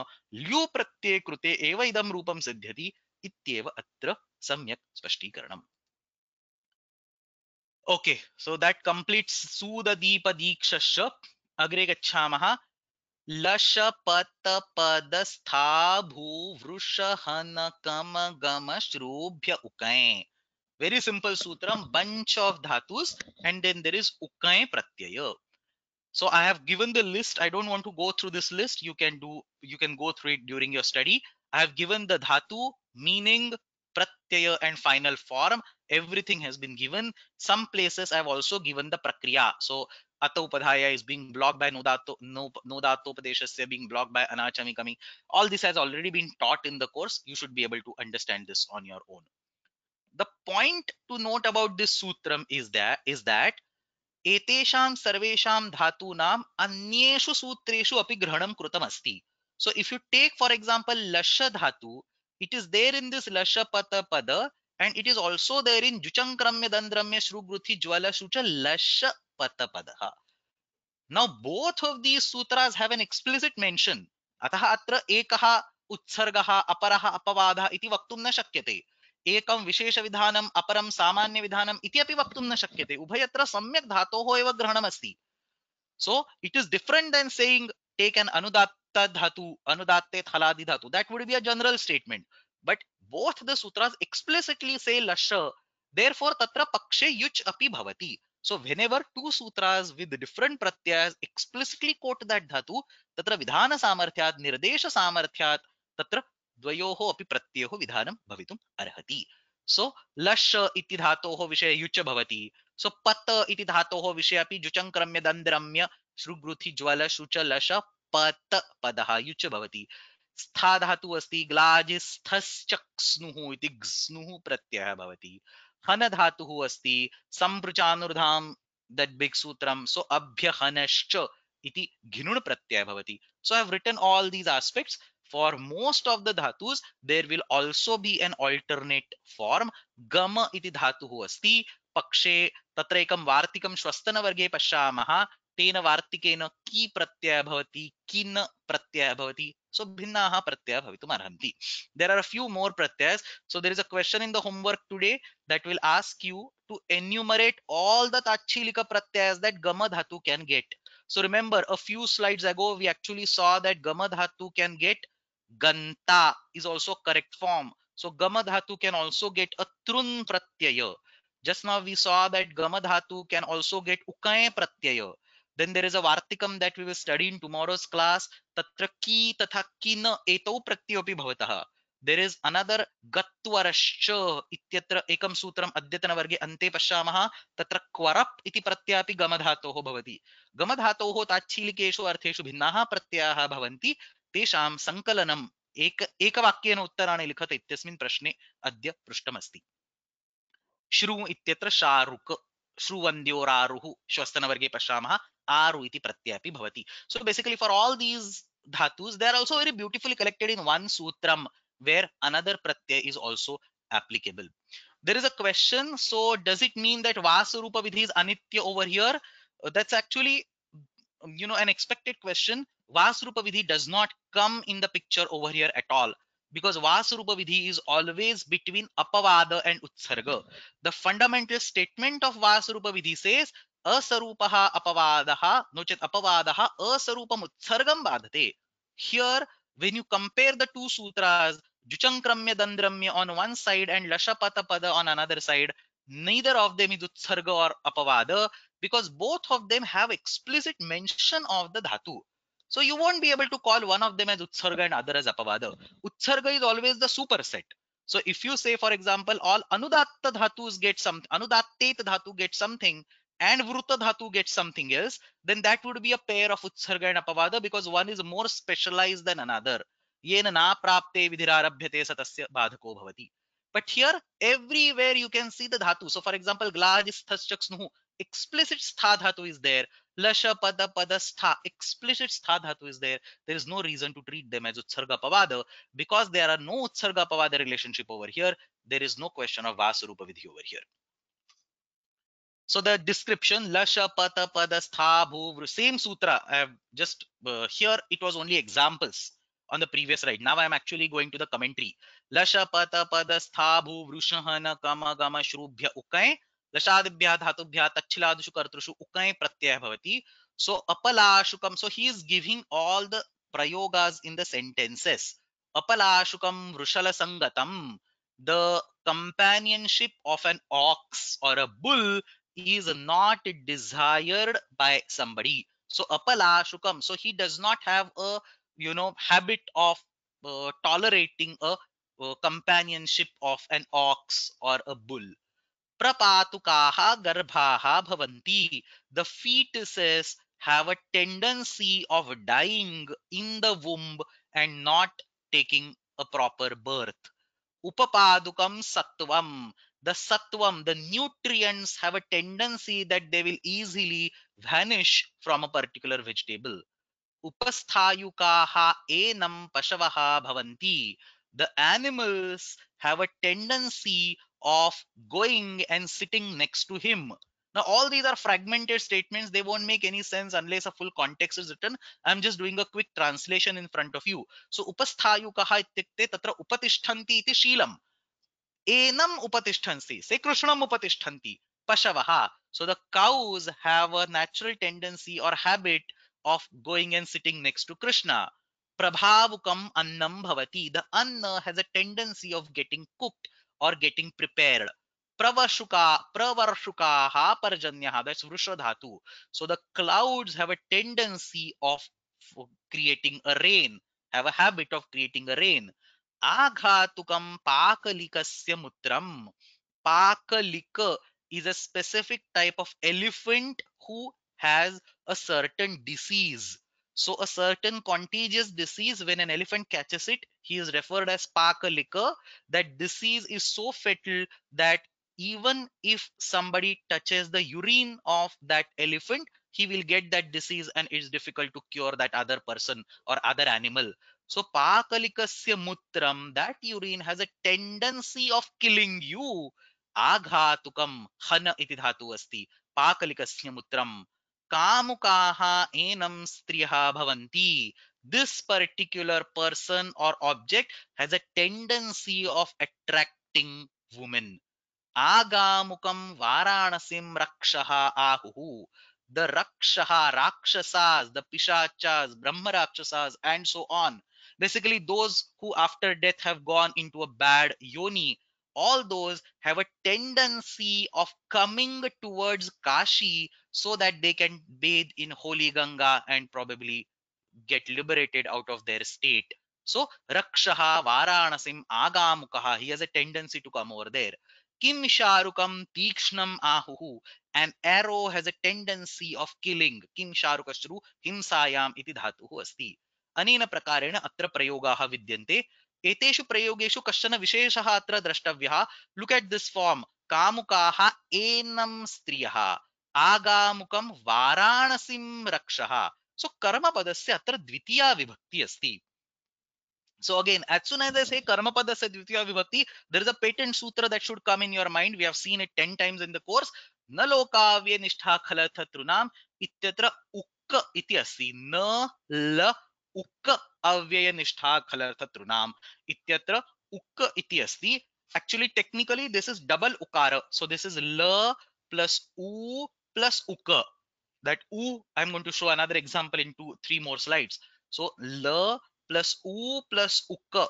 ल्यु प्रत्यये कृते एव इदं रूपं सिद्ध्यति इत्येव अत्र सम्यक् स्पष्टीकरणम् ओके सो दैट कंप्लीट्स सूददीप दीक्षश्च अग्रे गच्छामः लश पत पद स्था भू वृष हन कम गम श्रूभ्य उकय वेरी सिंपल सूत्रम bunch of dhatus and then there is ukay pratyaya So I have given the list. I don't want to go through this list. You can do, you can go through it during your study. I have given the dhatu, meaning, pratyaya and final form. Everything has been given. Some places I've also given the prakriya. So Atta is being blocked by Nodato, Nodatopradeshasya being blocked by Anachami coming. All this has already been taught in the course. You should be able to understand this on your own. The point to note about this sutram is that is that एतेषां सर्वेषां धातूनाम् अन्येषु सूत्रेषु अपि ग्रहणं कृतम् अस्ति so if you take for example लश dhatu it is there in this लश पत पद and it is also there in जुचङ्क्रम्य दन्द्रम्य श्रुगृथि ज्वल शुच लश पत पदः now both of these sutras have an explicit mention अतः अत्र एकः उत्सर्गः अपरः अपवादः इति वक्तुं न शक्यते एक विशेष अपरं सामान्यविधानम् इति अपि वक्तुं न शक्य है सम्यक् धातोः एव ग्रहणमस्ति so it is different than saying take an अनुदात्त धातु अनुदात्ते थलादि dhatu that would be a general statement but both the sutras explicitly say लश देर् फोर् तत्र पक्षे युच् अपि भवति so whenever two sutras with different pratyayas explicitly quote that dhatu तत्र विधानसामर्थ्यात् निर्देशसामर्थ्यात् तत्र द्वयोः अपि प्रत्ययोः विधानं भवितुम् अर्हति सो लश् इति धातोः विषये युच भवति सो पत् इति धातोः विषये अपि जुचङ्क्रम्य दन्द्रम्य ज्वल शुच लश पत पदः युच भवति स्था धातुः अस्ति ग्लाजिस्थश्चक्स्नुः इति प्रत्ययः भवति हन धातुः अस्ति सम्पृचानुर्धां सूत्रम सो अभ्यहनश्च इति प्रत्यय भवति so I have all these for most of the dhatus there will also be an alternate form gama iti dhatu asti pakshe tatrekam vartikam swastana varge pashyamaha tena vartikena ki pratyaya bhavati kin pratyaya bhavati so bhinnaha pratyaya bhavitum arhanti there are a few more pratyas so there is a question in the homework today that will ask you to enumerate all the tachilika pratyas that gama dhatu can get so remember a few slides ago we actually saw that gama dhatu can get Ganta is also correct form. So Gamadhatu can also get a Trun Pratyaya. Just now we saw that Gamadhatu can also get Ukay Pratyaya. Then there is a Vartikam that we will study in tomorrow's class. Tatraki tathakina tatha etau pratyopi bhavataha. There is another Gatvarascha ityatra ekam sutram adyatana varge ante pashyamaha tatra kwarap iti pratyapi gamadhatoho bhavati. Gamadhatoho tachilikesu artheshu bhinnaha pratyaha bhavanti तेषां सङ्कलनम् एक एकवाक्येन उत्तराणि लिखत इत्यस्मिन् प्रश्ने अद्य पृष्टमस्ति श्रु इत्यत्र शारुक् श्रुवन्द्योरारुः श्वस्तनवर्गे पश्यामः आरु इति प्रत्ययपि भवति so basically for all these dhatus they are also very beautifully collected in one सूत्रम where another pratyaya is also applicable there is a question so does it mean that vasarupa vidhi is anitya over here that's actually Um, you know an expected question Vasurupa Vidhi does not come in the picture over here at all because Vasurupa Vidhi is always between Apavada and Utsarga. The fundamental statement of Vasurupa Vidhi says Asarupaha Apavadaha, Nochet Apavadaha, Asarupam Utsargam Badhate. Here, when you compare the two sutras, Juchankramya Dandramya on one side and pada on another side, neither of them is utsarga or apavada because both of them have explicit mention of the dhatu so you won't be able to call one of them as utsarga and other as apavada utsarga is always the superset so if you say for example all anudatta dhatus get something, anudattet dhatu get something and vruta dhatu gets something else then that would be a pair of utsarga and apavada because one is more specialized than another येन नाप्राप्ते विधिरारभ्यते सतस्य बाधको bhavati. But here, everywhere you can see the dhatu. So, for example, glaj is Explicit stha dhatu is there. Lasha pada pada stha. Explicit stha dhatu is there. There is no reason to treat them as utsarga pavada because there are no utsarga pavada relationship over here. There is no question of vasarupa vidhi over here. So the description lasha pata pada stha bhuvru same sutra. I have just uh, here it was only examples on the previous slide. Now I am actually going to the commentary. लशपत पदस्था भूवृषह न कम गम श्रुभ्य उकय लशादिभ्य धातुभ्य तक्षिलादिषु कर्तृषु उकय प्रत्यय भवति सो अपलाशुकम so he is giving all the prayogas in the sentences अपलाशुकम वृषल संगतम the companionship of an ox or a bull is not desired by somebody so अपलाशुकम so he does not have a you know habit of tolerating a companionship of an ox or a bull. Prapatukaha garbhaha bhavanti. The fetuses have a tendency of dying in the womb and not taking a proper birth. Upapadukam sattvam. The sattvam, the nutrients have a tendency that they will easily vanish from a particular vegetable. Upasthayukaha enam pashavaha bhavanti the animals have a tendency of going and sitting next to him. Now, all these are fragmented statements. They won't make any sense unless a full context is written. I'm just doing a quick translation in front of you. So, upasthaayukaha ittikte tatra upatishtanti iti shilam. Enam upatishtansi. se Krishnam upatishtanti. Pashavaha. So, the cows have a natural tendency or habit of going and sitting next to Krishna prabhavukam annam bhavati. The anna has a tendency of getting cooked or getting prepared. Pravashuka, pravarsukaha parjanyaha. That's vrushadhatu So the clouds have a tendency of creating a rain, have a habit of creating a rain. Aghatukam pakalikasya mutram. Pakalika is a specific type of elephant who has a certain disease so a certain contagious disease, when an elephant catches it, he is referred as parka liquor. That disease is so fatal that even if somebody touches the urine of that elephant, he will get that disease and it's difficult to cure that other person or other animal. So Pakalikasya mutram, that urine has a tendency of killing you. Agha Aghatukam hana iti dhatu asti. Pakalikasya mutram. कामुकाहा एनम this particular person or object has a tendency of attracting women. Agamukam Varanasim Rakshaha Ahuhu. The Rakshaha, Rakshasas, the Pishachas, Brahma Rakshasas, and so on. Basically, those who after death have gone into a bad yoni, all those have a tendency of coming towards Kashi so that they can bathe in holy Ganga and probably get liberated out of their state. So Rakshaha Varanasim Agamukaha, he has a tendency to come over there. Kim Sharukam Tikshnam Ahuhu, an arrow has a tendency of killing. Kim Sharukashru Himsayam Iti Dhatuhu Asti. अनेन प्रकारेण अत्र प्रयोगाः vidyante. एतेषु प्रयोगेषु कश्चन विशेषः अत्र द्रष्टव्यः look at this form कामुकाः एनं स्त्रियः आगामुकं वाराणसीं रक्षः सो कर्मपदस्य अत्र द्वितीया विभक्ति अस्ति so again as soon as say कर्मपद से द्वितीय विभक्ति there is a patent sutra that should come in your mind we have seen it ten times in the course न लोकाव्य निष्ठा खल थतृनाम इत्यत्र उक्क इति अस्ति न ल उक्क अव्यय निष्ठा खलर तृणाम इत्यत्र उक इति अस्ति actually technically this is double ukara so this is l plus u plus uka that u i'm going to show another example in two three more slides so l plus u plus uka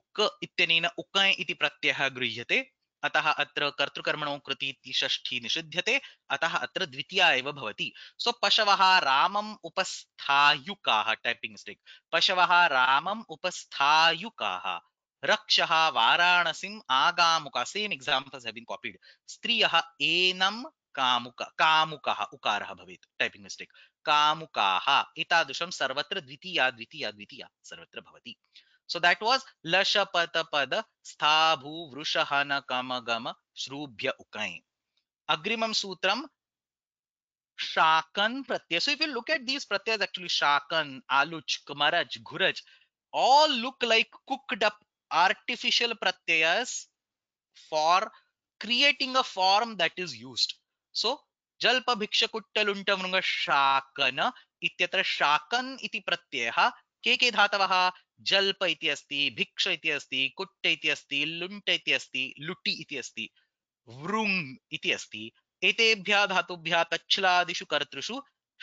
उक् इत्यनेन उकाय इति प्रत्ययः गृह्यते अतः अत्र कर्तृकर्मणो कृति षष्ठी निषिध्यते अतः अत्र द्वितीया एव भवति सो पशवः रामम् उपस्थायुकाः टैपिंग मिस्टेक पशवः रामम् उपस्थायुकाः रक्षः वाराणसीम् आगामुका same examples have been copied स्त्रियः एनम् कामुक कामुकः उकारः भवेत् टाइपिंग मिस्टेक कामुकाः एतादृशं सर्वत्र द्वितीया द्वितीया द्वितीया सर्वत्र भवति So that was Lasha Pata Pada Sthabhu Vrushahana Kama Gama Shrubhya Ukain. Agrimam Sutram Shakan Pratyay. So if you look at these Pratyas actually Shakan, Aluch, Kumaraj, Ghuraj all look like cooked up artificial Pratyas for creating a form that is used. So जल्प भिक्षकुट्टलुण्टमृङ्ग शाकन इत्यत्र शाकन् इति प्रत्ययः के के धातवः जल्प इति अस्ति भिक्ष इति अस्ति कुट्ट इति अस्ति लुण्ट इति अस्ति लुटि इति अस्ति वृङ् इति अस्ति एतेभ्यः धातुभ्यः तच्छिलादिषु कर्तृषु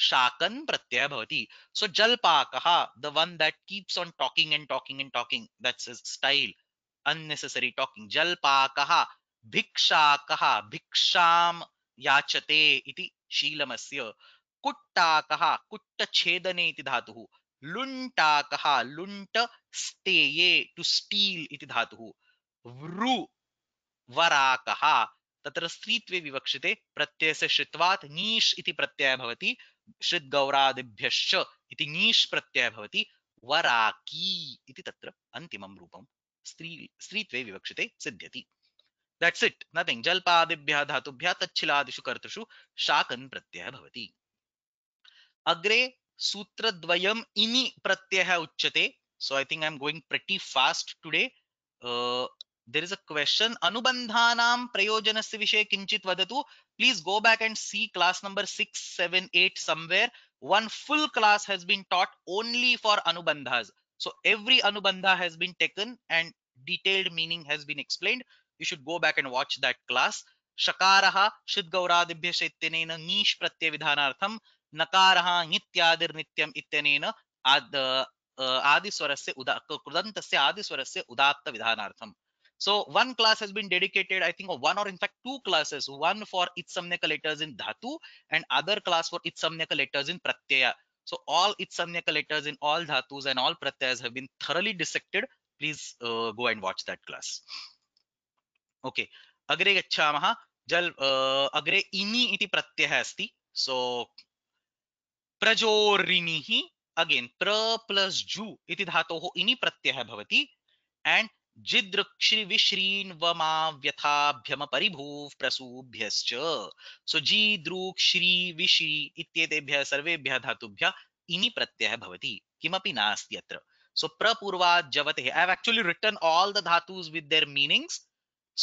शाकन् प्रत्ययः भवति सो जल्पाकः the one that keeps on talking and talking and talking that's is still unnecessary talking जल्पाकः भिक्षाकः भिक्षां याचते इति शीलमस्य कुट्टाकः कुट्टछेदने इति धातुः लुंटा कहा लुंट स्टेये टू स्टील इति धातुः व्रु वराकः तत्र स्त्रीत्वे विवक्षिते प्रत्ययस्य षित्वात् नीश इति प्रत्ययः भवति षिद् गौरादिभ्यश्च इति नीश प्रत्ययः भवति वराकी इति तत्र अन्तिमं रूपं स्त्री स्त्रीत्वे विवक्षिते सिद्ध्यति दट्स् इट् नथिङ्ग् जल्पादिभ्यः धातुभ्यः तच्छिलादिषु कर्तृषु शाकन् प्रत्ययः भवति अग्रे Sutra dvayam ini pratyaha uchyate. So I think I'm going pretty fast today. Uh, there is a question. Anubandhanam prayojanasya vishe kinchit vadatu. Please go back and see class number 6, 7, 8 somewhere. One full class has been taught only for Anubandhas. So every Anubandha has been taken and detailed meaning has been explained. You should go back and watch that class. Shakaraha Shidgauradibhya Shaityanaina Nish Pratyavidhanatham नकारः नित्यादिर्नित्यम् इत्यनेन आद् आदिस्वरस्य उदा कृदन्तस्य आदिस्वरस्य उदात्तविधानार्थम् So one class has been dedicated, I think, or one or in fact two classes, one for itsamnyaka letters in dhatu and other class for itsamnyaka letters in pratyaya. So all itsamnyaka letters in all dhatus and all pratyayas have been thoroughly dissected. Please uh, go and watch that class. Okay. Agre gachamaha. Jal uh, agre ini iti pratyaya asti. So प्रजोरिनिः again प्र plus जू इति धातो धातोः इनि प्रत्ययः भवति and विश्रीन वमा जिदृक्षिविश्रीन्वमाव्यथाभ्यम परिभूव प्रसूभ्यश्च सो जीदृक्षिरी विश्री इत्येतेभ्यः सर्वेभ्यः धातुभ्यः इनि प्रत्ययः भवति किमपि नास्ति अत्र सो प्र प्रपूर्वात् जवते I have actually written all the dhatus with their meanings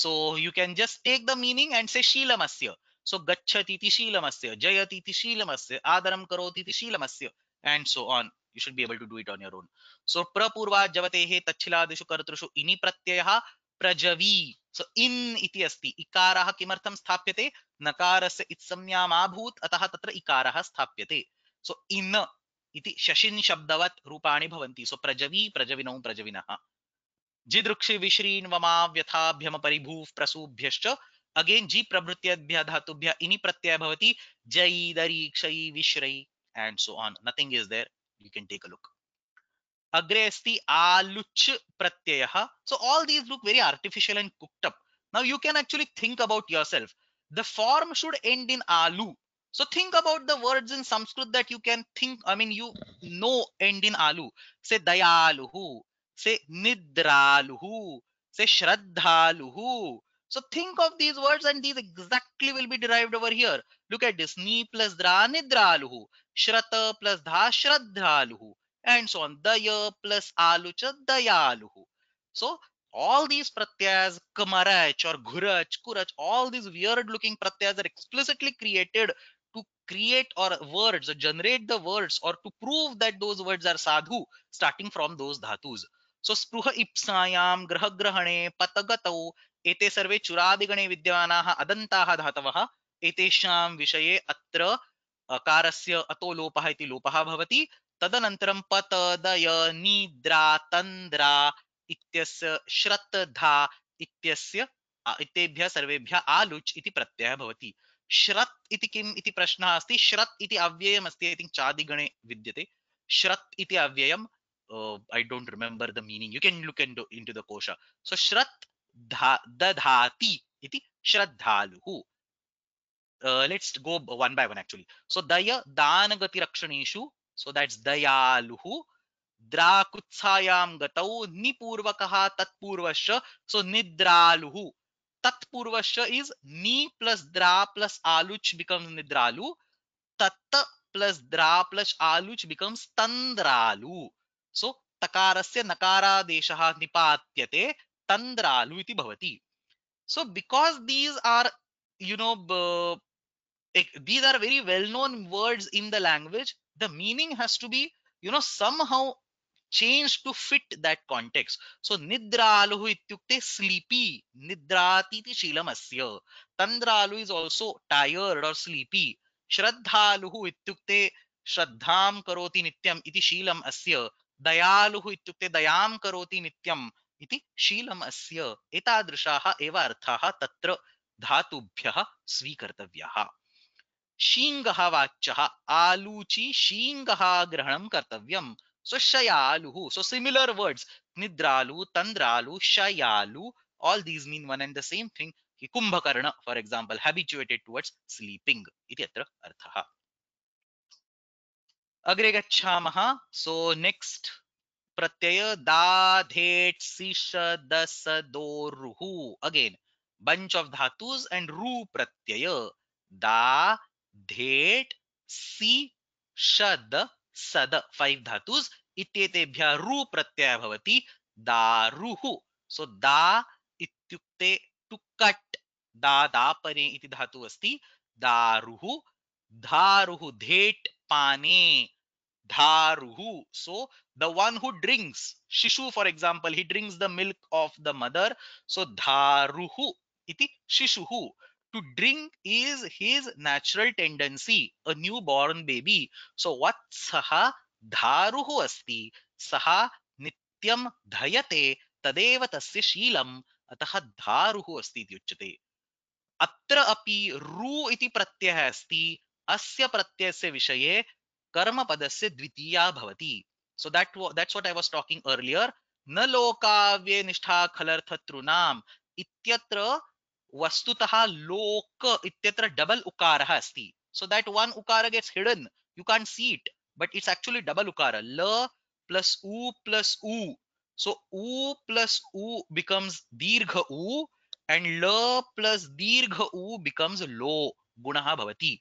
so you can just take the meaning and say शीलमस्य सो गच्छति शीलमस्य जयति शीलमस्य आदरं करोति शीलमस्य and so on you should be able to do it on your own so प्रपूर्वाज्जवते तच्छिलादिषु कर्तृषु इनि प्रत्ययः प्रजवी सो इन इति अस्ति इकारः किमर्थं स्थाप्यते नकारस्य इत्संज्ञामाभूत् अतः तत्र इकारः स्थाप्यते सो इन इति शशिन शब्दवत् रूपाणि भवन्ति सो प्रजवी प्रजविनौ प्रजविनः जिदृक्षि विश्रीन्वमाव्यथाभ्यमपरिभूः प्रसूभ्यश्च अगेन जी प्रवृत्तिभ्य धातुभ्य इन प्रत्यय भवति जई दरी क्षय विश्रई and so on nothing is there you can take a look अग्रे अस्ति आलुच प्रत्ययः so all these look very artificial and cooked up now you can actually think about yourself the form should end in आलू so think about the words in Sanskrit that you can think I mean you know end in आलू say दयालु से निद्रालुहु से श्रद्धालुहु So think of these words and these exactly will be derived over here. Look at this. Ni plus dra nidraluhu. Shrata plus dha shraddhaluhu. And so on. Daya plus alucha dayaluhu. So all these pratyas, kamarach or ghurach, kurach, all these weird looking pratyas are explicitly created to create or words or generate the words or to prove that those words are sadhu starting from those dhatus. So spruha ipsayam grahagrahane patagatau एते सर्वे चुरादिगणे विद्यमानाः अदन्ताः धातवः एतेषां विषये अत्र अकारस्य अतो लोपः इति लोपः भवति तदनन्तरं पत दय निद्रा तन्द्रा इत्यस्य श्रत् धा इत्यस्य इत्येभ्यः सर्वेभ्यः आलुच् इति प्रत्ययः भवति श्रत् इति किम् इति प्रश्नः अस्ति श्रत् इति अव्ययमस्ति ऐ थिङ्क् चादिगणे विद्यते श्रत् इति अव्ययं uh, I don't remember the meaning. You can look into, into the kosha. So Shrat dha, dadhati iti shraddhaluhu. Uh, let's go one by one actually. So daya danagati rakshaneshu. So that's dayaluhu. Drakutsayam gatau nipurvakaha tatpurvasha. So nidraluhu. Tatpurvasha is ni plus dra plus aluch becomes nidralu. Tatta plus dra plus aluch becomes tandralu. So takarasya nakara deshaha nipatyate. tandralu iti bhavati. So because these are, you know, uh, these are very well-known words in the language, the meaning has to be, you know, somehow changed to fit that context. So nidralu ityukte sleepy, nidrati nidratiti shilamasya. Tandralu is also tired or sleepy. Shraddhaluhu ityukte shraddham karoti nityam iti shilam asya. दयालु इत्युक्ते दयां करोति नित्यम इति शीलमस्य एतादृशाः एव अर्थाः तत्र धातुभ्यः स्वीकर्तव्याः शीङ्गः वाच्यः आलूचि शीङ्गः ग्रहणं कर्तव्यं स्वशयालुः सो सिमिलर वर्ड्स निद्रालु तंद्रालु शयालु all these mean one and the same thing कि Kumbhakarna for example habituated towards sleeping इति अत्र अर्थः अग्रे गच्छामः सो नेक्स्ट प्रत्यय दाधेट सिश दस दो रुहु again bunch of dhatus and रू प्रत्यय दा धेट सी शद सद फाइव dhatus इत्येतेभ्यः रू प्रत्यय भवति दारुहु सो दा इत्युक्ते टू कट दा दा परे इति धातु अस्ति दारुहु धारुहु धेट पाने dharuhu so the one who drinks shishu for example he drinks the milk of the mother so dharuhu iti shishuhu to drink is his natural tendency a newborn baby so what saha dharuhu asti saha nityam dhayate tadeva तस्य शीलम् अतः धारुः अस्ति इति atra api ru iti इति प्रत्ययः asya अस्य प्रत्ययस्य विषये कर्मपदस्य द्वितीया भवति so that that's what i was talking earlier न लोकाव्ये निष्ठा खलर्थ तृणाम इत्यत्र वस्तुतः लोक इत्यत्र डबल उकारः अस्ति so that one ukara gets hidden you can't see it but it's actually double ukara l plus u plus u so u plus u becomes dirgha u and l plus dirgha u becomes lo gunah bhavati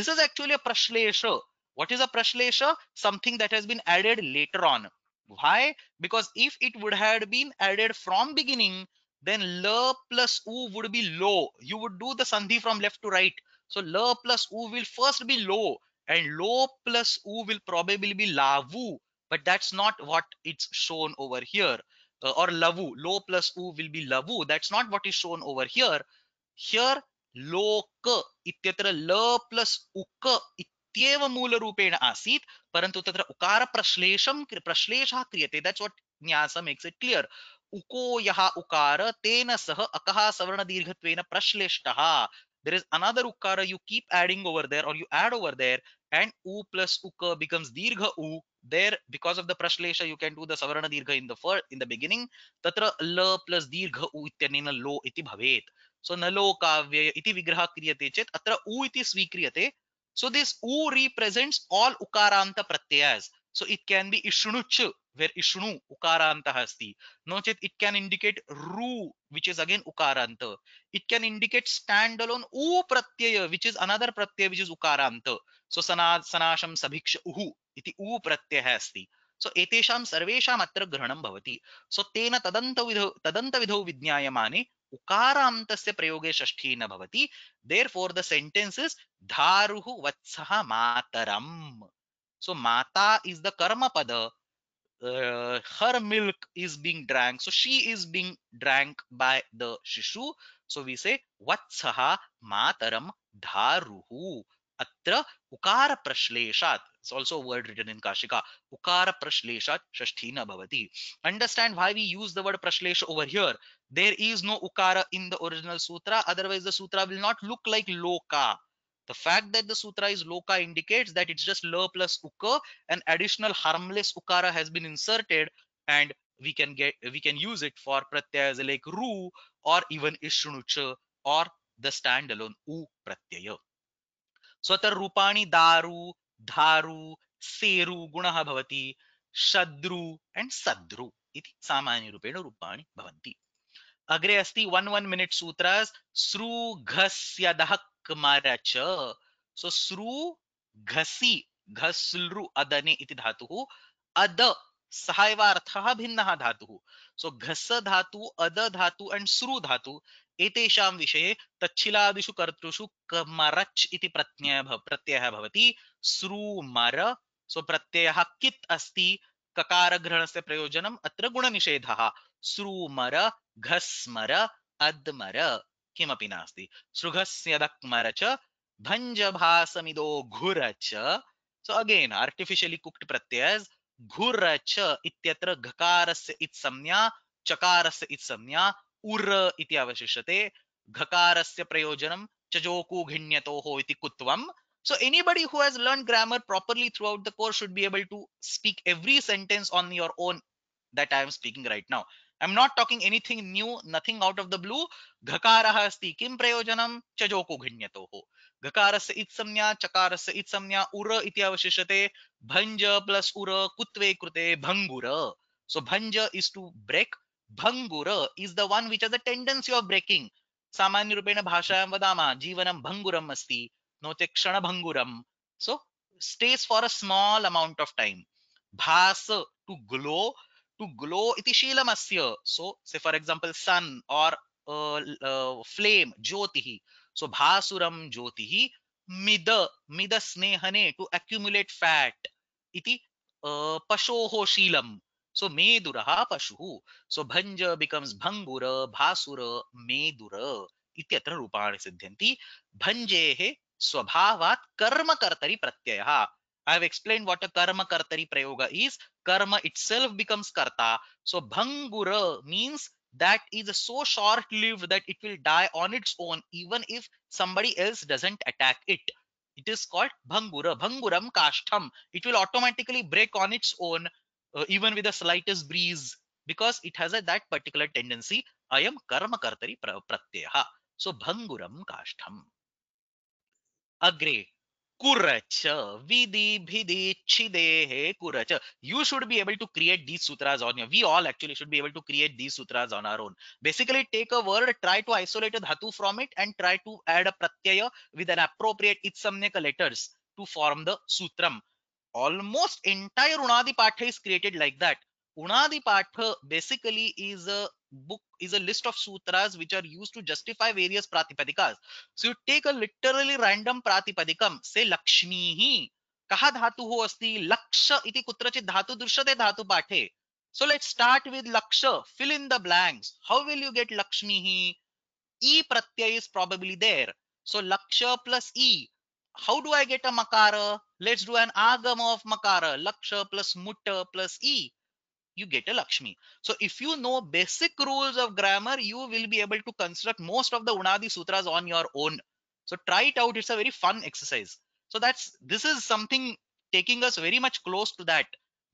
this is actually a prashlesha What is a Prashlesha? Something that has been added later on. Why? Because if it would have been added from beginning, then La plus U would be low. You would do the Sandhi from left to right. So La plus U will first be low and lo plus U will probably be Lavu. But that's not what it's shown over here. Uh, or Lavu. Lo plus U will be Lavu. That's not what is shown over here. Here लोक इत्यत्र ल plus उक प्रत्येव मूलरूपेण आसीत् परन्तु तत्र उकार प्रश्लेषं प्रश्लेषः क्रियते that's what Nyasa makes it clear उको यः उकार तेन सह अकः सवर्णदीर्घत्वेन प्रश्लेष्टः देयर इज अनदर उकार you keep adding over there or you add over there and उ प्लस उक बिकम्स दीर्घ उ देयर बिकॉज ऑफ द प्रश्लेष यू कैन डू द सवर्ण दीर्घ in the first in the beginning तत्र ल प्लस दीर्घ उ इत्यनेन लो इति भवेत् सो नलो काव्य इति विग्रह क्रियते चेत् अत्र उ इति स्वीक्रियते So this U represents all Ukaranta Pratyas. So it can be Ishnuch, where Ishnu Ukaranta hasti. Nochet, it can indicate Ru, which is again Ukaranta. It can indicate standalone U Pratyaya, which is another Pratyaya, which is Ukaranta. So Sanad, Sanasham, Sabhiksha, Uhu, iti U Pratyaya hasti. सो एतेषां सर्वेषाम् अत्र ग्रहणं भवति सो तेन तदन्तविधौ तदन्तविधौ विज्ञायमाने उकारान्तस्य प्रयोगे षष्ठी न भवति there for the sentence is धारुः वत्सः मातरम् सो माता इस् द कर्मपद uh, her milk is being drank so she is being drank by the shishu so we say vatsaha mataram dharuhu अत्र उकार उकारप्रश्लेषात् it's also word written in Kashika उकार Ukara षष्ठी न Bhavati. Understand why we use the word प्रश्लेष over here there is no उकार in the original sutra otherwise the sutra will not look like लोका The fact that the Sutra is Loka indicates that it's just La plus Uka, an additional harmless Ukara has been inserted, and we can get we can use it for pratyayas like Ru or even Ishrunucha or the standalone U pratyaya. स्वतर रूपाणी दारु धारु सेरु गुण भवति शद्रु and सद्रु इति सामान्य रूपेण रूपाणी भवन्ति अग्रे अस्ति वन वन मिनिट सूत्र दहक दहक्मरच सो सृ घसी घसृ अदने इति धातुः अद सहायवार्थः एव अर्थः भिन्नः धातुः सो घस धातु अद धातु एंड सृ धातु एतेषां विषये तच्छिलादिषु कर्तृषु कमरच् इति प्रत्ययः प्रत्ययः भवति स्रू सो प्रत्ययः कित् अस्ति ककारग्रहणस्य प्रयोजनम् अत्र गुणनिषेधः स्रूमर घस्मर अद्मर किमपि नास्ति सृघस्य दक्मर च भञ्जभासमिदो घुर च सो अगेन् आर्टिफिशियलि कुक्ड प्रत्ययस् घुर च इत्यत्र घकारस्य इत्संज्ञा चकारस्य इत्संज्ञा उर इति अवशिष्यते घकारस्य प्रयोजनं चजोकु घिण्यतोः इति कुत्वम् So anybody who has learned grammar properly throughout the course should be able to speak every sentence on your own that I am speaking right now. I'm not talking anything new, nothing out of the blue. Ghakarah asti kim prayojanam chajoko ghinyatoho. Ghakarasya it samya, chakarasya it samya, ura iti avashishate, bhanja plus ura, kutve krute, bhangura. So bhanja is to break, भङ्गुर is the one which has a tendency of breaking. सामान्यरूपेण भाषायां वदामः जीवनं भङ्गुरम् masti. No चेत् क्षणभङ्गुरम् सो stays for a small amount of time. Bhas to glow, to glow iti shilamasya. So say for example sun or uh, uh, flame, jyotihi. So bhasuram jyotihi mida ne hane to accumulate fat iti uh, pashoho shilam. So Meduraha pashu, So Bhanja becomes Bhangura, Bhasura, Medura. इत्यत्र siddhanti. सिद्ध्यन्ति swabhavat karma कर्मकर्तरि प्रत्ययः I have explained what a karma kartari prayoga is. Karma itself becomes karta. So bhangura means that is so short lived that it will die on its own, even if somebody else doesn't attack it. It is called bhangura, bhanguram kashtam. It will automatically break on its own uh, even with the slightest breeze because it has a, that particular tendency am karma kartari pratyaha so bhanguram kashtham agree kuracha vidi bhidi chidehe kuracha you should be able to create these sutras on your we all actually should be able to create these sutras on our own basically take a word try to isolate a dhatu from it and try to add a pratyaya with an appropriate itsamyaka letters to form the sutram almost entire Unadi Patha is created like that. Unadi Patha basically is a book is a list of sutras which are used to justify various pratipadikas. So you take a literally random pratipadikam, say Lakshmihi. Kaha dhatu ho asti laksha iti kutrachit dhatu durshate dhatu pathe. So let's start with laksha. Fill in the blanks. How will you get Lakshmihi? E pratyay is probably there. So laksha plus E how do I get a makara? Let's do an agama of makara, laksha plus mutta plus e. You get a Lakshmi. So if you know basic rules of grammar, you will be able to construct most of the Unadi sutras on your own. So try it out. It's a very fun exercise. So that's this is something taking us very much close to that.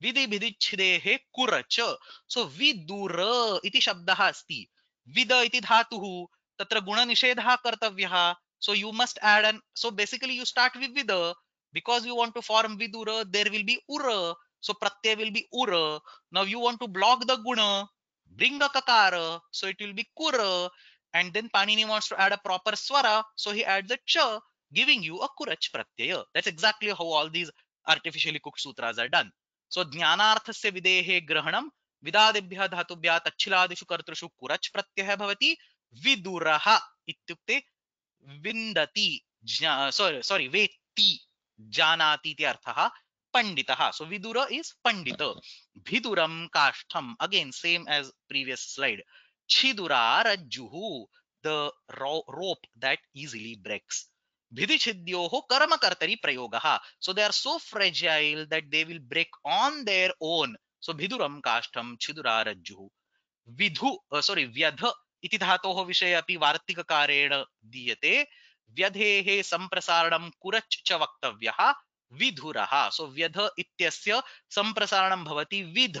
Vidi bidichidehe kuracha. So vidura iti shabdah asti. Vida iti dhatuhu. Tatra guna nishedha kartavyah. So you must add an, so basically you start with vidha because you want to form vidura, there will be ura. So pratyay will be ura. Now you want to block the guna, bring a kakara. So it will be kura. And then Panini wants to add a proper swara. So he adds a cha, giving you a kurach pratyaya. That's exactly how all these artificially cooked sutras are done. So jnanarthasya videhe grahanam विदादिभ्यः धातुभ्यः तच्छिलादिषु कर्तृषु कुरच् प्रत्ययः भवति विदुरः इत्युक्ते vindati sorry sorry veti janati iti arthaha panditaha so vidura is pandita bhiduram kashtam again same as previous slide chidura rajjuhu the rope that easily breaks Bhidichidyoho karmakartari prayogaha. So they are so fragile that they will break on their own. So bhiduram kashtam chidura rajjuhu. Vidhu, uh, sorry, vyadha इति धातोः विषये अपि वार्तिककारेण दीयते व्यधेः सम्प्रसारणं कुरच् च वक्तव्यः विधुरः सो व्यध इत्यस्य सम्प्रसारणं भवति विध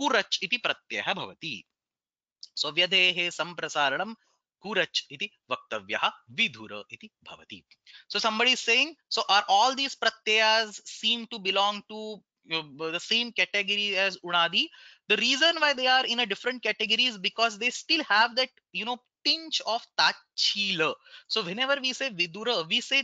कुरच् इति प्रत्ययः भवति सो व्यधेः सम्प्रसारणं कुरच् इति वक्तव्यः विधुर इति भवति सो somebody is saying so are all these pratyayas seem to belong to uh, the same category as unadi the reason why they are in a different category is because they still have that you know tinge of tachila so whenever we say vidura we say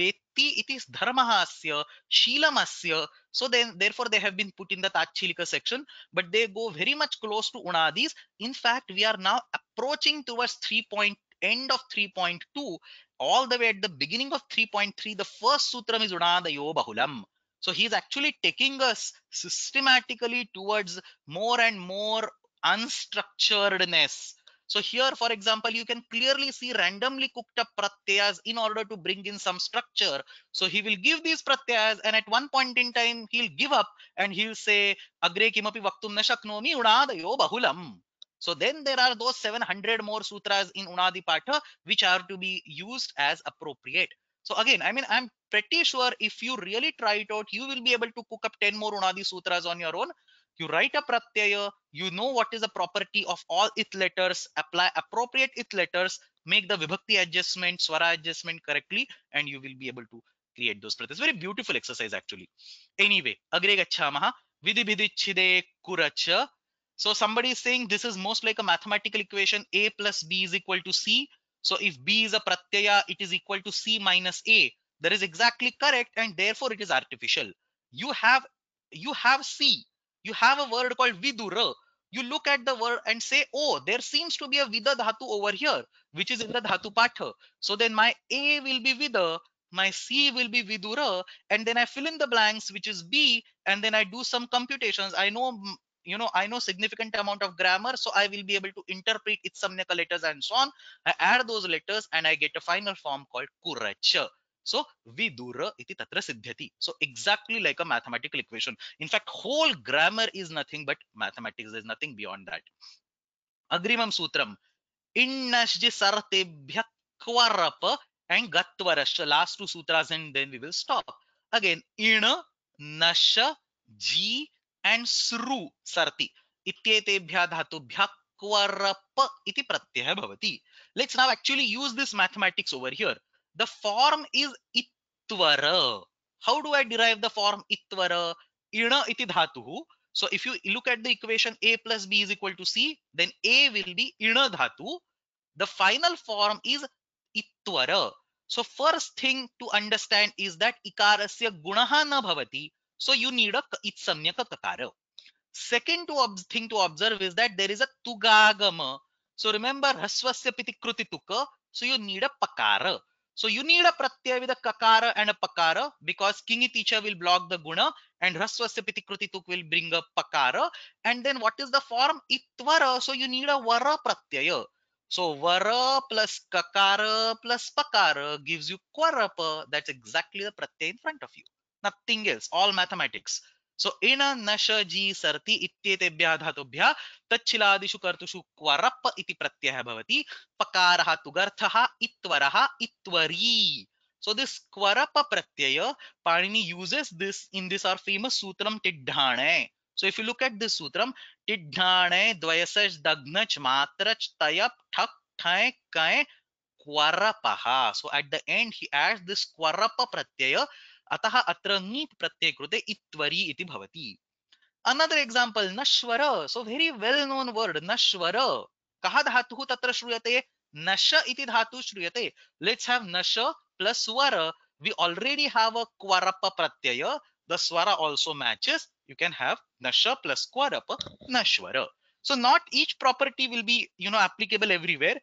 veti it is dharmahasya shilamasya so then therefore they have been put in the tachilika section but they go very much close to unadis in fact we are now approaching towards 3 point end of 3.2 all the way at the beginning of 3.3 the first sutram is unadayo bahulam so he's actually taking us systematically towards more and more unstructuredness. So here, for example, you can clearly see randomly cooked up pratyas in order to bring in some structure. So he will give these pratyas and at one point in time, he'll give up and he'll say, agre kimapi vaktum na shaknomi unadayo bahulam. So then there are those 700 more sutras in Unadi Patha, which are to be used as appropriate. So again, I mean, I'm pretty sure if you really try it out, you will be able to cook up 10 more Unadi Sutras on your own. You write a Pratyaya, you know what is the property of all ith letters, apply appropriate ith letters, make the Vibhakti adjustment, Swara adjustment correctly, and you will be able to create those Pratyas. Very beautiful exercise actually. Anyway, Agre Gachamaha, Vidhi Bhidichide Kuracha. So somebody is saying this is most like a mathematical equation, A plus B is equal to C. So if B is a pratyaya, it is equal to C minus A. That is exactly correct and therefore it is artificial. You have you have C. You have a word called vidura. You look at the word and say, oh, there seems to be a vida dhatu over here, which is in the dhatu patha. So then my A will be vida, my C will be vidura, and then I fill in the blanks, which is B, and then I do some computations. I know you know i know significant amount of grammar so i will be able to interpret its samneka letters and so on i add those letters and i get a final form called kuracha so vidura iti tatra siddhyati so exactly like a mathematical equation in fact whole grammar is nothing but mathematics there's nothing beyond that agrimam sutram innasji sartebhya kvarapa and gatvarasha last two sutras and then we will stop again in nasha g and sru sarti इत्येतेभ्यः धातुभ्यः iti इति प्रत्ययः Let's now actually use this mathematics over here. The form is इत्वर how do I derive the form itvara? Ina iti dhatuhu. So if you look at the equation a plus b is equal to c, then a will be ina dhatu. The final form is itvara. So first thing to understand is that ikarasya gunaha na bhavati. So you need a itsanyaka kakara. Second to thing to observe is that there is a tugagama. So remember rasvasya pitikruti tuka. So you need a pakara. So you need a pratya with a kakara and a pakara because kingi teacher will block the guna and rasvasya pitikruti tuk will bring a pakara. And then what is the form? Itvara. So you need a vara pratyaya. So vara plus kakara plus pakara gives you kwarapa. That's exactly the pratya in front of you nothing else, all mathematics. So ina nasha ji sarti इत्येतेभ्यः धातुभ्यः तच्छिलादिषु कर्तुषु क्वरप् इति प्रत्ययः भवति पकारः तुगर्थः इत्वरः इत्वरी So this kvarapa pratyaya, Panini uses this in this our famous sutram tiddhane. So if you look at this sutram, tiddhane dvayasaj dagnach matrach tayap thak thay kai kvarapaha. So at the end he adds this kvarapa pratyaya अतः अत्र ङीट् प्रत्यय कृते इत्वरी इति भवति another example नश्वर so very well known word नश्वर कः धातुः तत्र श्रूयते नश इति धातु श्रूयते लेट्स हैव नश प्लस स्वर we already have a kwarapa pratyaya. The swara also matches. You can have nasha plus kwarapa nashvara. So not each property will be you know applicable everywhere.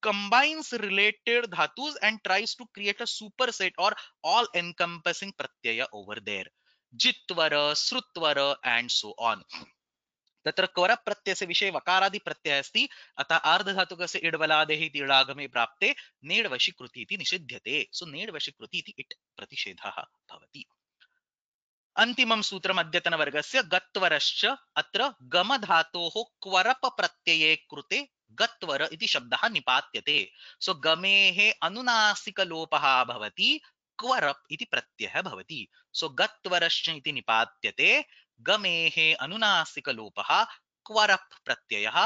combines related dhatus and tries to create a superset or all encompassing pratyaya over there jitvara srutvara and so on तत्र क्वर प्रत्ययस्य विषये वकारादि प्रत्ययः अस्ति अतः आर्धधातुकस्य इडवलादेः तीडागमे प्राप्ते नेडवशीकृति इति निषिध्यते सो नेडवशीकृति इति it प्रतिषेधः भवति अन्तिमं सूत्रम् अद्यतनवर्गस्य गत्वरश्च अत्र गमधातोः क्वरप प्रत्यये कृते गत्वर इति शब्दः निपात्यते सो so, अनुनासिक लोपः भवति क्वरप् इति प्रत्ययः भवति सो गत्वरश्च इति निपात्यते गमेः लोपः क्वरप् प्रत्ययः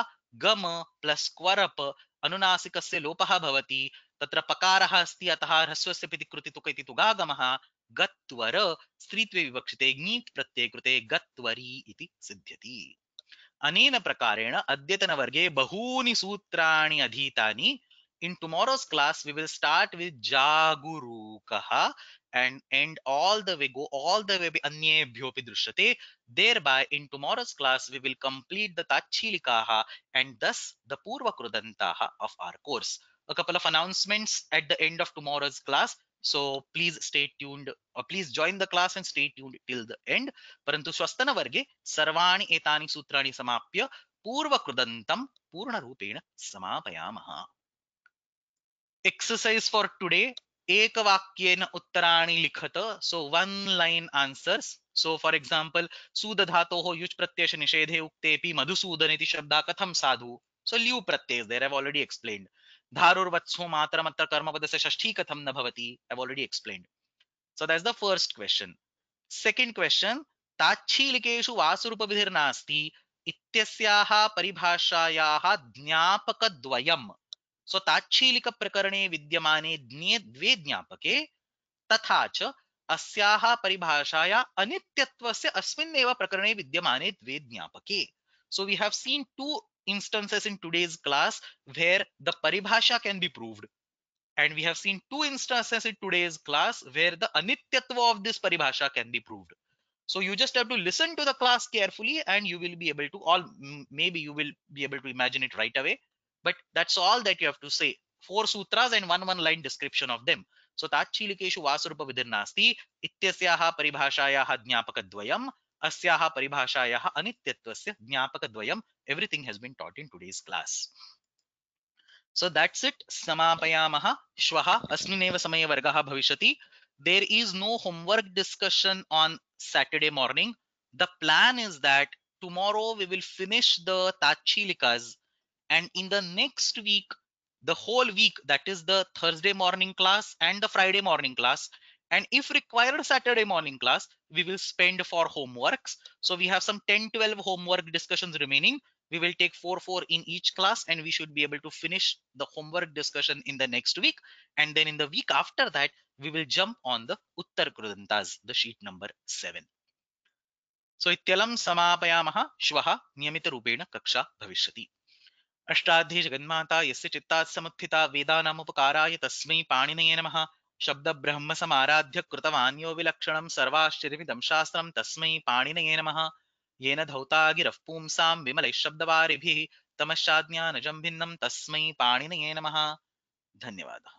गम प्लस क्वरप् अनुनासिकस्य लोपः भवति तत्र पकारः अस्ति अतः ह्रस्वस्य पितिकृतितुक इति तुगागमः गत्वर स्त्रीत्वे विवक्षिते ङीत् प्रत्यये कृते गत्वरी इति सिद्ध्यति अनेन प्रकारेण अद्यतनवर्गे बहूनि सूत्राणि अधीतानि in tomorrow's class we will start with Jaguru kaha and end all the way go all the way anyebhyopi drishyate thereby in tomorrow's class we will complete the tachilikaha and thus the purvakrudantaha of our course a couple of announcements at the end of tomorrow's class so please stay tuned or please join the class and stay tuned till the end परन्तु श्वस्तनवर्गे सर्वाणि एतानि सूत्राणि समाप्य पूर्वकृदन्तं पूर्णरूपेण समापयामः exercise for today एकवाक्येन उत्तराणि लिखत so one line answers so for example सुदधातोः युज् प्रत्ययनिषेधे उक्तेऽपि मधुसूदन इति शब्दः कथं साधु सो ल्यू pratyayas there I've already explained धारुर्वत्सो मातरम अत्र से षष्ठी कथम न भवति I already explained so that's the first question second question ताच्छीलिकेषु वासुरूपविधिर्नास्ति इत्यस्याः परिभाषायाः ज्ञापकद्वयम् सो प्रकरणे विद्यमाने ज्ञे द्वे ज्ञापके तथा च अस्याः परिभाषाया अनित्यत्वस्य अस्मिन्नेव प्रकरणे विद्यमाने द्वे ज्ञापके so we have seen two instances in today's class where the paribhasha can be proved and we have seen two instances in today's class where the anityatva of this paribhasha can be proved so you just have to listen to the class carefully and you will be able to all maybe you will be able to imagine it right away but that's all that you have to say four sutras and one one line description of them so ताच्छीलिकेषु वासुरूपविधिर्नास्ति इत्यस्याः paribhashaya ज्ञापकद्वयम् अस्याः परिभाषायाः अनित्यत्वस्य ज्ञापकद्वयम् everything has been taught in today's class so that's it समापयामः श्वः अस्मिन्नेव समये वर्गः भविष्यति there is no homework discussion on Saturday morning the plan is that tomorrow we will finish the tacchilikas and in the next week the whole week that is the Thursday morning class and the Friday morning class and if required saturday morning class we will spend for homeworks so we have some 10 12 homework discussions remaining we will take 4 4 in each class and we should be able to finish the homework discussion in the next week and then in the week after that we will jump on the uttar krudantas the sheet number 7 so इत्यलं समापयामः श्वः नियमितरूपेण कक्षा भविष्यति अष्टाध्यायी जगन्माता यस्य चित्तात् समुत्थिता वेदानामुपकाराय तस्मै पाणिनये नमः शब्द ब्रह्म समाराध्य कृतवान्यो विलक्षणं सर्वाश्चर्यमिदं शास्त्रं तस्मै पाणिनये नमः येन धौतागिरः पुंसां विमलैः शब्दवारिभिः भिन्नम तस्म पाणीन ये नम धन्यवाद